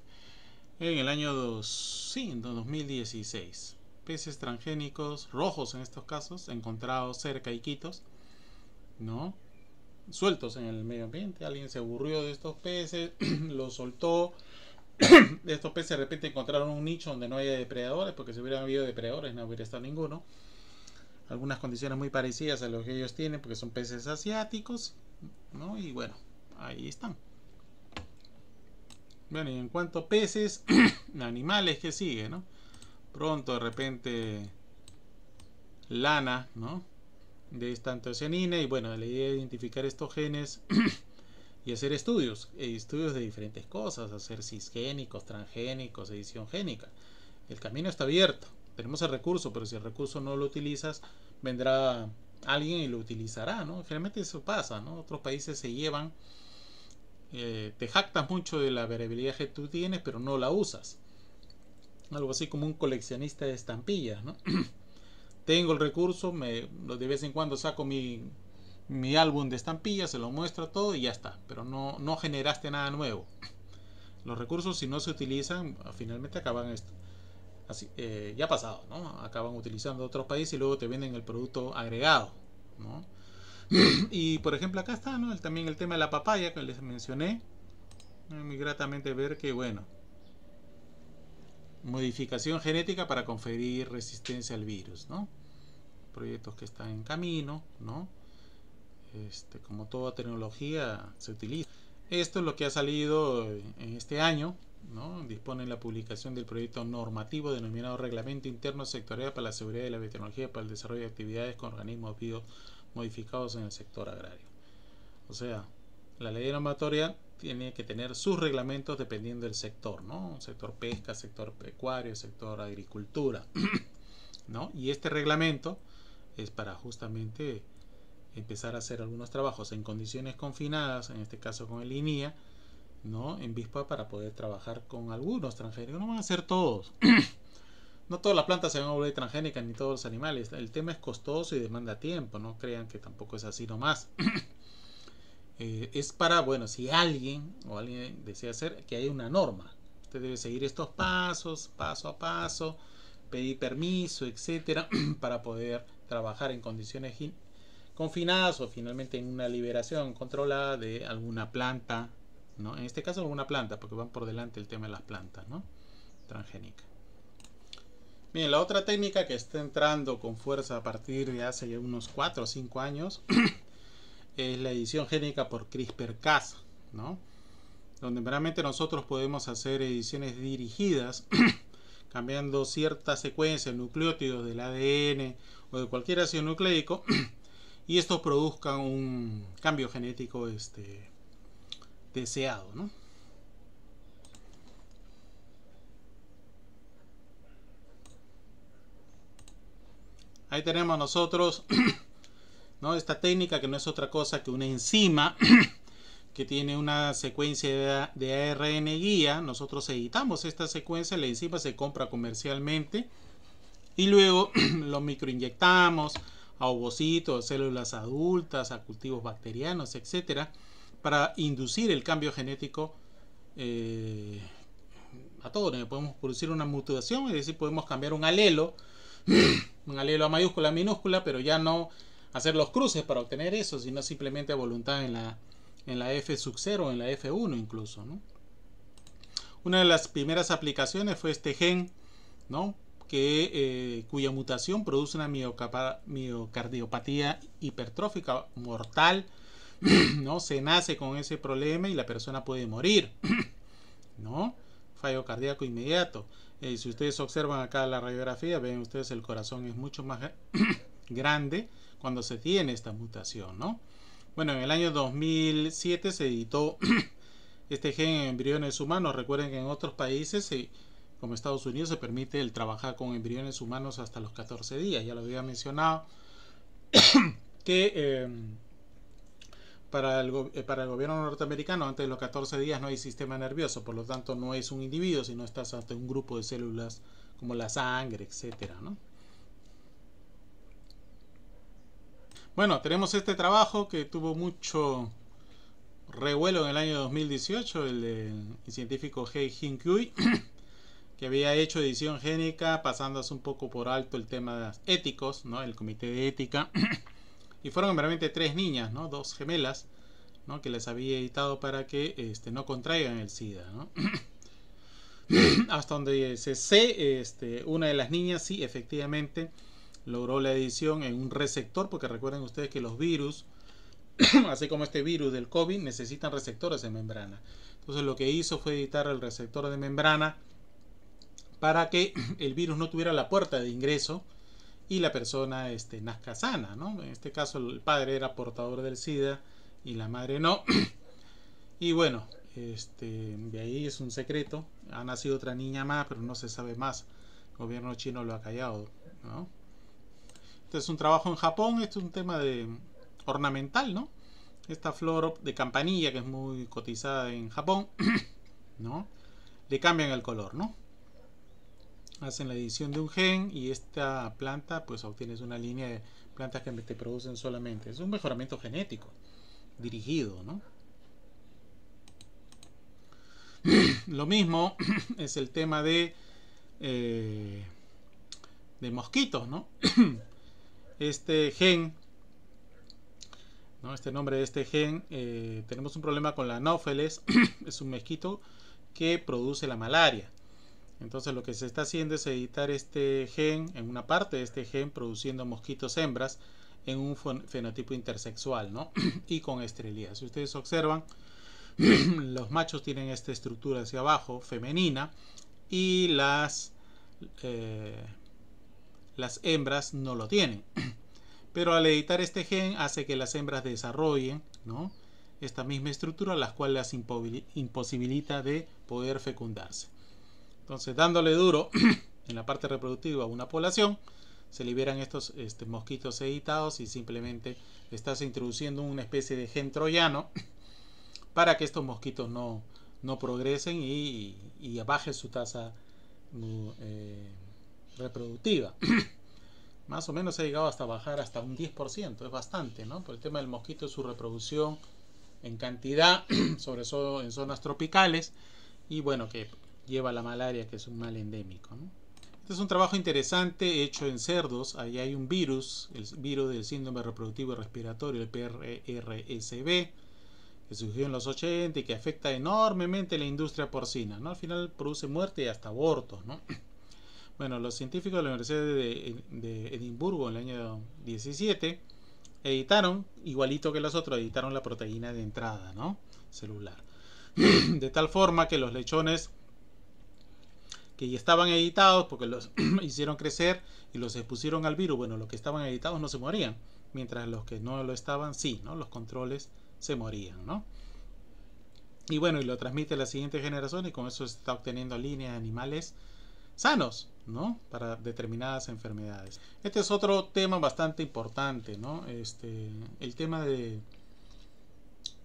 en el año 2016. Peces transgénicos rojos en estos casos, encontrados cerca de Iquitos, ¿no? Sueltos en el medio ambiente. Alguien se aburrió de estos peces, los soltó de estos peces de repente encontraron un nicho donde no haya depredadores, porque si hubiera habido depredadores no hubiera estado ninguno. Algunas condiciones muy parecidas a lo que ellos tienen, porque son peces asiáticos, ¿no? Y bueno, ahí están. Bueno, y en cuanto a peces, animales que sigue, ¿no? Pronto de repente lana, ¿no? De esta antocianina y bueno, la idea de identificar estos genes y hacer estudios, eh, estudios de diferentes cosas, hacer cisgénicos, transgénicos, edición génica. El camino está abierto, tenemos el recurso, pero si el recurso no lo utilizas, vendrá alguien y lo utilizará, ¿no? Generalmente eso pasa, ¿no? Otros países se llevan, eh, te jactas mucho de la variabilidad que tú tienes, pero no la usas. Algo así como un coleccionista de estampillas, ¿no? Tengo el recurso, me, de vez en cuando saco mi mi álbum de estampillas, se lo muestro todo y ya está. Pero no, generaste nada nuevo. Los recursos, si no se utilizan, finalmente acaban Así, eh, ya pasado, ¿no? Acaban utilizando otros países y luego te venden el producto agregado, ¿no? y por ejemplo, acá está, ¿no? también el tema de la papaya que les mencioné. Muy gratamente ver que, bueno, modificación genética para conferir resistencia al virus, ¿no? Proyectos que están en camino, ¿no? Este, como toda tecnología, se utiliza. Esto es lo que ha salido en este año. ¿no? Dispone la publicación del proyecto normativo denominado Reglamento Interno Sectorial para la Seguridad de la Biotecnología para el Desarrollo de Actividades con Organismos Bio modificados en el sector agrario. O sea, la ley normatoria tiene que tener sus reglamentos dependiendo del sector, ¿no? Sector pesca, sector pecuario, sector agricultura, ¿no? Y este reglamento es para justamente empezar a hacer algunos trabajos en condiciones confinadas, en este caso con el INIA, ¿no? En Vispa, para poder trabajar con algunos transgénicos. No van a ser todos. no todas las plantas se van a volver transgénicas ni todos los animales. El tema es costoso y demanda tiempo. No crean que tampoco es así nomás. Eh, es para, bueno, si alguien o alguien desea hacer, que haya una norma. Usted debe seguir estos pasos, paso a paso, pedir permiso, etcétera, para poder trabajar en condiciones confinadas o finalmente en una liberación controlada de alguna planta, ¿no? En este caso alguna planta, porque van por delante el tema de las plantas, ¿no? Transgénica. Bien, la otra técnica que está entrando con fuerza a partir de hace unos 4 o 5 años es la edición génica por CRISPR-Cas, ¿no? Donde realmente nosotros podemos hacer ediciones dirigidas cambiando cierta secuencia, nucleótidos del ADN o de cualquier ácido nucleico y esto produzca un cambio genético este, deseado. ¿no? Ahí tenemos nosotros ¿no? esta técnica que no es otra cosa que una enzima que tiene una secuencia de ARN guía. Nosotros editamos esta secuencia, la enzima se compra comercialmente y luego lo microinyectamos a ovocitos, células adultas, a cultivos bacterianos, etcétera, para inducir el cambio genético eh, a todo. Podemos producir una mutación, es decir, podemos cambiar un alelo, un alelo a mayúscula, a minúscula, pero ya no hacer los cruces para obtener eso, sino simplemente a voluntad en la, en la F sub 0 en la F1 incluso. Una de las primeras aplicaciones fue este gen, ¿no? que, eh, cuya mutación produce una miocardiopatía hipertrófica mortal. ¿no? Se nace con ese problema y la persona puede morir. ¿no? Fallo cardíaco inmediato. Eh, si ustedes observan acá la radiografía, ven ustedes el corazón es mucho más grande cuando se tiene esta mutación. ¿no? Bueno, en el año 2007 se editó este gen en embriones humanos. Recuerden que en otros países se como Estados Unidos se permite el trabajar con embriones humanos hasta los 14 días. Ya lo había mencionado que em, para, el, eh, para el gobierno norteamericano antes de los 14 días no hay sistema nervioso, por lo tanto no es un individuo, sino estás ante un grupo de células como la sangre, etc. Bueno, tenemos este trabajo que tuvo mucho revuelo en el año 2018, el, científico Hei Hin que había hecho edición génica, pasándose un poco por alto el tema de éticos, ¿no? El comité de ética. y fueron realmente tres niñas, ¿no? Dos gemelas, Que les había editado para que este, no contraigan el SIDA, Hasta donde se sé, este, una de las niñas sí, efectivamente, logró la edición en un receptor, porque recuerden ustedes que los virus, así como este virus del COVID, necesitan receptores de membrana. Entonces lo que hizo fue editar el receptor de membrana para que el virus no tuviera la puerta de ingreso y la persona este, nazca sana, ¿no? En este caso el padre era portador del SIDA y la madre no. y bueno, este, de ahí es un secreto. Ha nacido otra niña más, pero no se sabe más. El gobierno chino lo ha callado, ¿no? Este es un trabajo en Japón, esto es un tema de ornamental, ¿no? Esta flor de campanilla que es muy cotizada en Japón, ¿no? Le cambian el color, ¿no? hacen la edición de un gen y esta planta pues obtienes una línea de plantas que te producen solamente. Es un mejoramiento genético dirigido, ¿no? Lo mismo es el tema de, eh, de mosquitos, ¿no? Este gen, ¿no? este nombre de este gen, eh, tenemos un problema con la anófeles, es un mosquito que produce la malaria. Entonces lo que se está haciendo es editar este gen, en una parte de este gen, produciendo mosquitos hembras en un fenotipo intersexual, ¿no? y con esterilidad Si ustedes observan, los machos tienen esta estructura hacia abajo, femenina, y las, eh, las hembras no lo tienen. Pero al editar este gen hace que las hembras desarrollen, Esta misma estructura, la cual las imposibilita de poder fecundarse. Entonces, dándole duro en la parte reproductiva a una población, se liberan estos este, mosquitos editados y simplemente estás introduciendo una especie de gen troyano para que estos mosquitos no, progresen y, baje su tasa mm, eh, reproductiva. Más o menos ha llegado hasta bajar hasta un 10%, es bastante, ¿no? Por el tema del mosquito, su reproducción en cantidad, sobre todo en zonas tropicales, y bueno, que lleva la malaria, que es un mal endémico. Este es un trabajo interesante hecho en cerdos. Ahí hay un virus, el virus del síndrome reproductivo respiratorio, el PRRSV, que surgió en los 80 y que afecta enormemente la industria porcina. ¿no? Al final produce muerte y hasta abortos. Bueno, los científicos de la Universidad de, de Edimburgo en el año 17 editaron, igualito que los otros, editaron la proteína de entrada ¿no? celular. De tal forma que los lechones que ya estaban editados porque los hicieron crecer y los expusieron al virus. Bueno, los que estaban editados no se morían, mientras los que no lo estaban, sí, ¿no? Los controles se morían, ¿no? Y bueno, y lo transmite a la siguiente generación y con eso se está obteniendo líneas de animales sanos, ¿no? Para determinadas enfermedades. Este es otro tema bastante importante, ¿no? Este, el tema de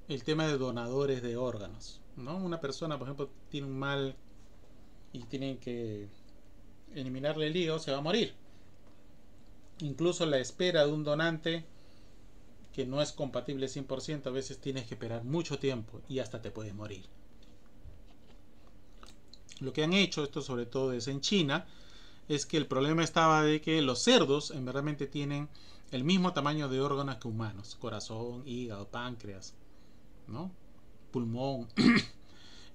el tema de donadores de órganos, ¿no? Una persona, por ejemplo, tiene un mal y tienen que eliminarle el hígado, se va a morir. Incluso la espera de un donante que no es compatible 100%, a veces tienes que esperar mucho tiempo y hasta te puedes morir. Lo que han hecho, esto sobre todo es en China, es que el problema estaba de que los cerdos en verdad tienen el mismo tamaño de órganos que humanos, corazón, hígado, páncreas, ¿no? pulmón.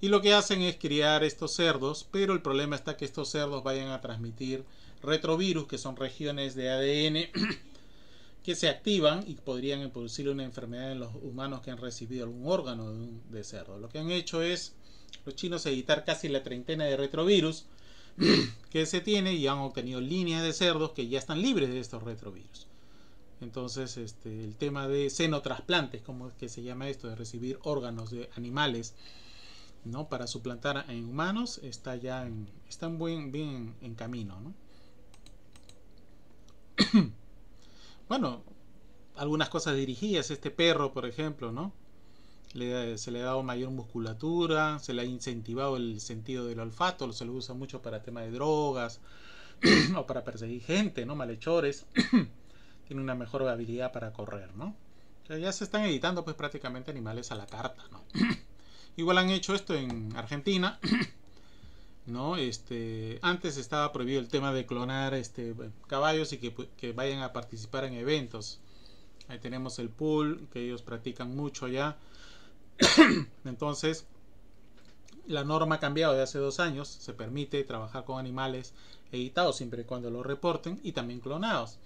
Y lo que hacen es criar estos cerdos, pero el problema está que estos cerdos vayan a transmitir retrovirus, que son regiones de ADN que se activan y podrían producir una enfermedad en los humanos que han recibido algún órgano de cerdo. Lo que han hecho es los chinos editar casi la treintena de retrovirus que se tiene y han obtenido líneas de cerdos que ya están libres de estos retrovirus. Entonces, este, el tema de senotrasplantes, como es que se llama esto, de recibir órganos de animales ¿no? para suplantar en humanos está ya en, bien en camino. bueno, algunas cosas dirigidas, este perro por ejemplo, ¿no? se le ha dado mayor musculatura, se le ha incentivado el sentido del olfato, se lo usa mucho para tema de drogas o para perseguir gente, ¿no? Malhechores. Tiene una mejor habilidad para correr, ¿no? ya se están editando pues prácticamente animales a la carta, ¿no? Igual han hecho esto en Argentina. ¿no? Este, antes estaba prohibido el tema de clonar este, caballos y que, vayan a participar en eventos. Ahí tenemos el pool, que ellos practican mucho ya. Entonces, la norma ha cambiado de hace dos años. Se permite trabajar con animales editados siempre y cuando lo reporten y también clonados.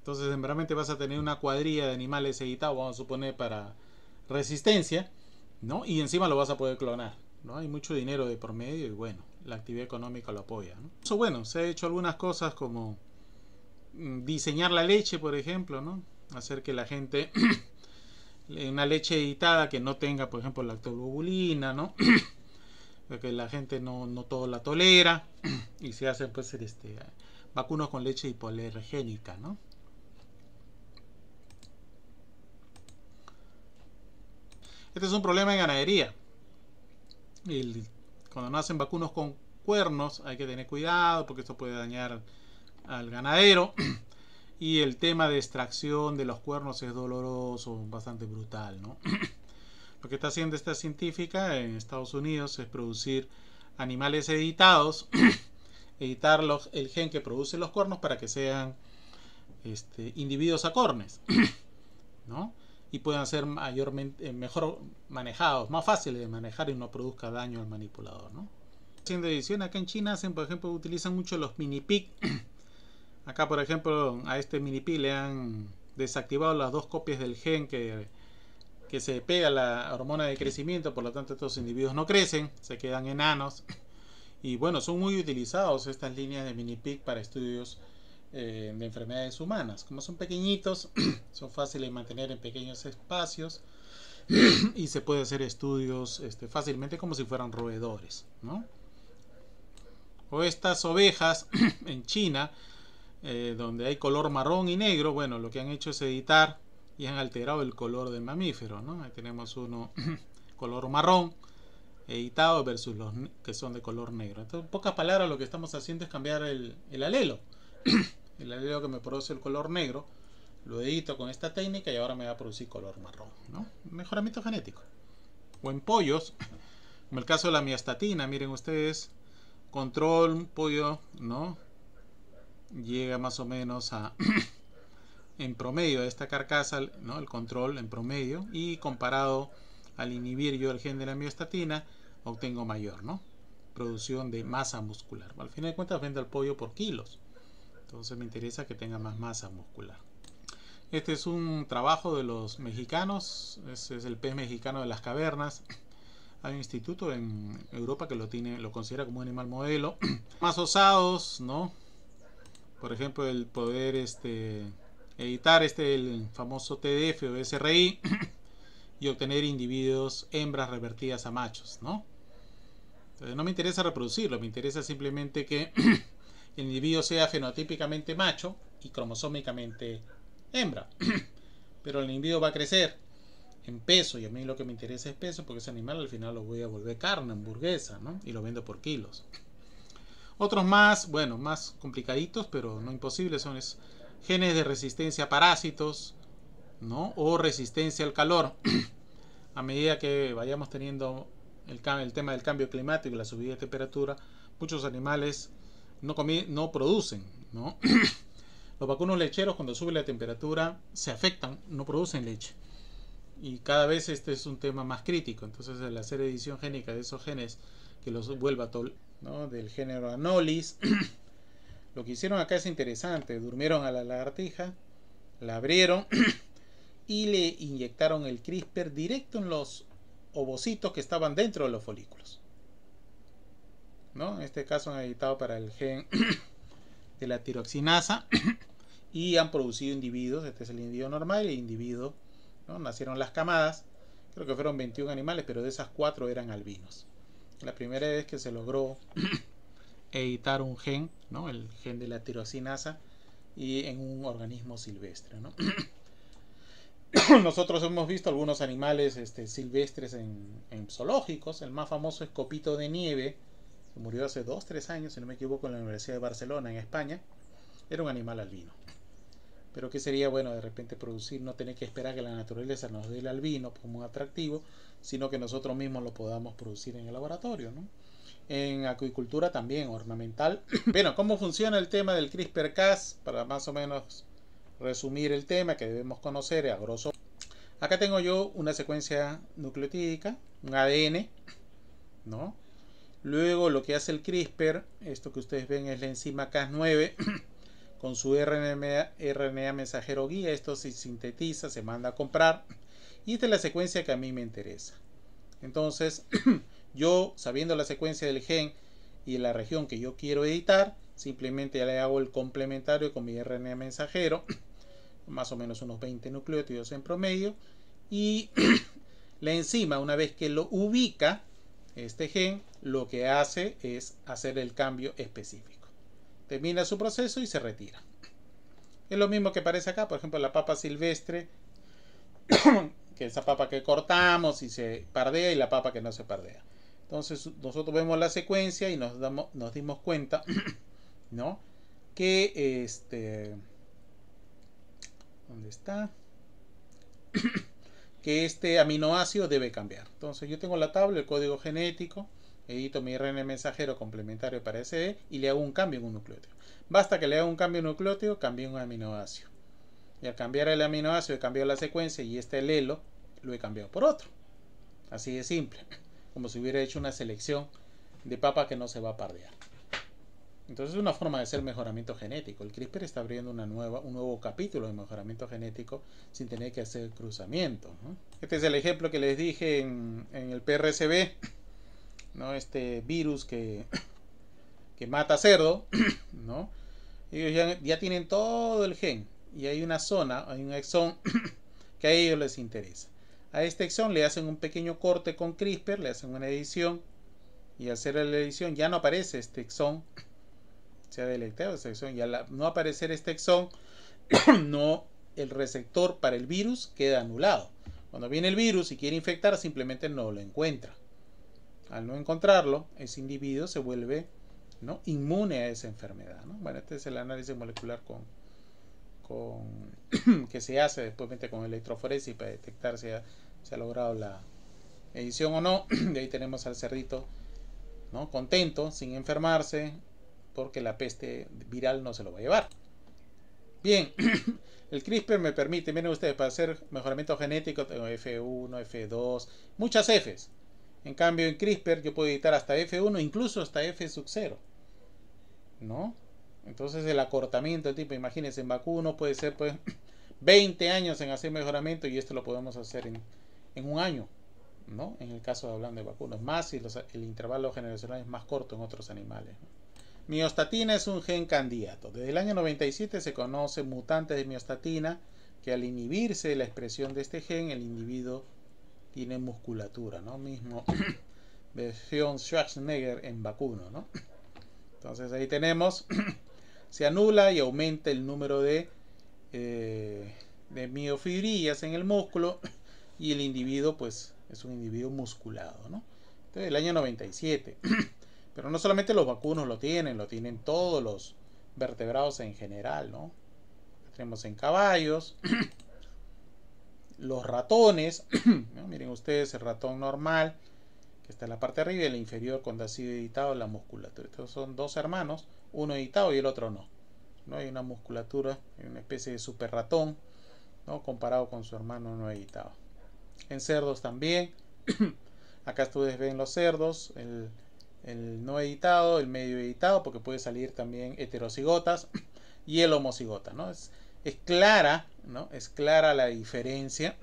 Entonces, realmente vas a tener una cuadrilla de animales editados, vamos a suponer, para resistencia ¿no? Y encima lo vas a poder clonar, ¿no? Hay mucho dinero de por medio y bueno, la actividad económica lo apoya, ¿no? Eso bueno, se ha hecho algunas cosas como mm, diseñar la leche, por ejemplo, ¿no? Hacer que la gente una leche editada que no tenga, por ejemplo, lactoglobulina, ¿no? que la gente no, no todo la tolera y se hacen pues este vacunos con leche hipoalergénica, ¿no? Este es un problema en ganadería. cuando cuando nacen vacunos con cuernos hay que tener cuidado porque esto puede dañar al ganadero. Y el tema de extracción de los cuernos es doloroso, bastante brutal, Lo que está haciendo esta científica en Estados Unidos es producir animales editados, editar el gen que produce los cuernos para que sean este, individuos acornes, ¿no? y puedan ser mayormente, eh, mejor manejados, más fáciles de manejar y no produzca daño al manipulador. ¿no? Haciendo edición, acá en China hacen, por ejemplo, utilizan mucho los mini pick. acá, por ejemplo, a este mini pick le han desactivado las dos copias del gen que, se pega a la hormona de crecimiento, por lo tanto estos individuos no crecen, se quedan enanos. Y bueno, son muy utilizados estas líneas de mini pick para estudios eh, de enfermedades humanas. Como son pequeñitos, son fáciles de mantener en pequeños espacios y se puede hacer estudios este, fácilmente como si fueran roedores. O estas ovejas en China, eh, donde hay color marrón y negro, bueno, lo que han hecho es editar y han alterado el color del mamífero. tenemos uno color marrón editado versus los que son de color negro. Entonces, en pocas palabras, lo que estamos haciendo es cambiar el alelo el alelo que me produce el color negro, lo edito con esta técnica y ahora me va a producir color marrón. ¿no? Mejoramiento genético. O en pollos, como el caso de la miastatina, miren ustedes, control pollo, ¿no? Llega más o menos a en promedio de esta carcasa, ¿no? El control en promedio y comparado al inhibir yo el gen de la miostatina, obtengo mayor, ¿no? Producción de masa muscular. Al final de cuentas vende el pollo por kilos. Entonces me interesa que tenga más masa muscular. Este es un trabajo de los mexicanos, ese es el pez mexicano de las cavernas. Hay un instituto en Europa que lo tiene, lo considera como un animal modelo. Más osados, ¿no? Por ejemplo, el poder este, editar este el famoso TDF o SRI y obtener individuos hembras revertidas a machos, ¿no? Entonces, eh, no me interesa reproducirlo, me interesa simplemente que el individuo sea fenotípicamente macho y cromosómicamente hembra. Pero el individuo va a crecer en peso y a mí lo que me interesa es peso porque ese animal al final lo voy a volver carne, hamburguesa, ¿no? Y lo vendo por kilos. Otros más, bueno, más complicaditos, pero no imposibles, son genes de resistencia a parásitos, ¿no? O resistencia al calor. a medida que vayamos teniendo el tema del cambio climático y la subida de temperatura, muchos animales no, producen, ¿no? Los vacunos lecheros cuando sube la temperatura se afectan, no producen leche. Y cada vez este es un tema más crítico. Entonces al hacer edición génica de esos genes que los vuelva tol, ¿no? del género Anolis, lo que hicieron acá es interesante. Durmieron a la lagartija, la abrieron y le inyectaron el CRISPR directo en los ovocitos que estaban dentro de los folículos. En este caso han editado para el gen de la tiroxinasa y han producido individuos, este es el individuo normal y el individuo, Nacieron las camadas, creo que fueron 21 animales, pero de esas cuatro eran albinos. La primera vez que se logró editar un gen, ¿no? El gen de la tiroxinasa y en un organismo silvestre, nosotros hemos visto algunos animales este, silvestres en, en, zoológicos. El más famoso es copito de nieve, murió hace 2, 3 años, si no me equivoco, en la Universidad de Barcelona, en España, era un animal albino. Pero que sería bueno de repente producir, no tener que esperar que la naturaleza nos dé el albino como un atractivo, sino que nosotros mismos lo podamos producir en el laboratorio. En acuicultura también, ornamental. bueno, ¿cómo funciona el tema del CRISPR-Cas? Para más o menos resumir el tema que debemos conocer a grosso. Acá tengo yo una secuencia nucleotídica, un ADN, ¿no? Luego lo que hace el CRISPR, esto que ustedes ven es la enzima Cas9 con su RNA, mensajero guía, esto se sintetiza, se manda a comprar y esta es la secuencia que a mí me interesa. Entonces, yo sabiendo la secuencia del gen y la región que yo quiero editar, simplemente ya le hago el complementario con mi RNA mensajero, más o menos unos 20 nucleótidos en promedio, y la enzima, una vez que lo ubica, este gen, lo que hace es hacer el cambio específico. Termina su proceso y se retira. Es lo mismo que aparece acá, por ejemplo, la papa silvestre, que esa papa que cortamos y se pardea y la papa que no se pardea. Entonces nosotros vemos la secuencia y nos, damos, nos dimos cuenta, ¿no? Que este... ¿Dónde está? que este aminoácido debe cambiar. Entonces yo tengo la tabla, el código genético, edito mi RN mensajero complementario para SD y le hago un cambio en un nucleótido. Basta que le haga un cambio en un nucleótido, cambie un aminoácido. Y al cambiar el aminoácido he cambiado la secuencia y este alelo lo he cambiado por otro. Así de simple, como si hubiera hecho una selección de papa que no se va a pardear. Entonces es una forma de hacer mejoramiento genético. El CRISPR está abriendo una nueva, un nuevo capítulo de mejoramiento genético sin tener que hacer cruzamiento. Este es el ejemplo que les dije en, en el PRCB ¿no? Este virus que, que mata cerdo, ¿no? Ellos ya, tienen todo el gen y hay una zona, hay un exón que a ellos les interesa. A este exón le hacen un pequeño corte con CRISPR, le hacen una edición y al hacer la edición ya no aparece este exón, se ha deleteado este exón y no aparecer este exón, no el receptor para el virus queda anulado. Cuando viene el virus y quiere infectar, simplemente no lo encuentra. Al no encontrarlo, ese individuo se vuelve inmune a esa enfermedad. Bueno, este es el análisis molecular con, que se hace después con electroforesis para detectar si ha, ha, logrado la edición o no. y ahí tenemos al cerdito contento, sin enfermarse, porque la peste viral no se lo va a llevar. Bien, el CRISPR me permite, miren ustedes, para hacer mejoramiento genético, tengo F1, F2, muchas Fs. En cambio, en CRISPR yo puedo editar hasta F1, incluso hasta F 0. ¿No? Entonces el acortamiento, de tipo, imagínense, en vacuno puede ser pues 20 años en hacer mejoramiento y esto lo podemos hacer en, un año, ¿no? En el caso de hablando de vacunos, más si el intervalo generacional es más corto en otros animales. Miostatina es un gen candidato. Desde el año 97 se conocen mutantes de miostatina que al inhibirse la expresión de este gen, el individuo tiene musculatura, ¿no? Mismo versión Schwarzenegger en vacuno, ¿no? Entonces ahí tenemos, se anula y aumenta el número de, eh, de miofibrillas en el músculo y el individuo pues es un individuo musculado, ¿no? Entonces el año 97. Pero no solamente los vacunos lo tienen, lo tienen todos los vertebrados en general, ¿no? Lo tenemos en caballos, los ratones, miren ustedes el ratón normal, que está en la parte de arriba, y el inferior cuando ha sido editado la musculatura. Estos son dos hermanos, uno editado y el otro no. ¿no? Hay una musculatura, una especie de super ratón, ¿no? comparado con su hermano no editado. En cerdos también, acá ustedes ven los cerdos, el, el no editado, el medio editado, porque puede salir también heterocigotas y el homocigota. ¿no? Es, es clara, ¿no? Es clara la diferencia,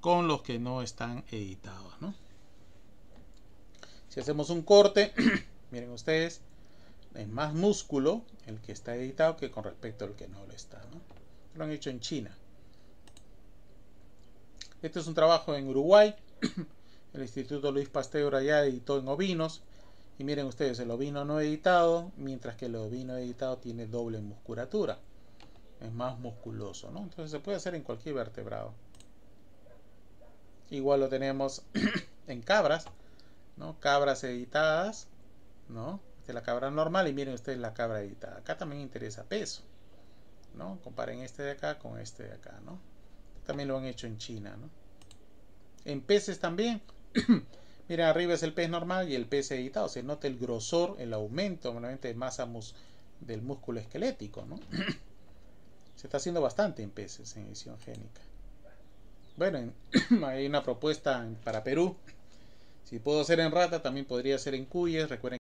Con los que no están editados, ¿no? Si hacemos un corte, miren ustedes, es más músculo el que está editado que con respecto al que no lo está, Lo han hecho en China. Este es un trabajo en Uruguay. El Instituto Luis Pasteur allá editó en ovinos. Y miren ustedes, el ovino no editado, mientras que el ovino editado tiene doble musculatura es más musculoso, ¿no? Entonces se puede hacer en cualquier vertebrado. Igual lo tenemos en cabras, ¿no? Cabras editadas, ¿no? Esta es la cabra normal y miren ustedes la cabra editada. Acá también interesa peso, ¿no? Comparen este de acá con este de acá, ¿no? También lo han hecho en China, ¿no? En peces también. miren, arriba es el pez normal y el pez editado. Se nota el grosor, el aumento, obviamente, de masa del músculo esquelético, ¿no? Se está haciendo bastante en peces en edición génica. Bueno, hay una propuesta para Perú. Si puedo hacer en rata, también podría ser en cuyes. Recuerden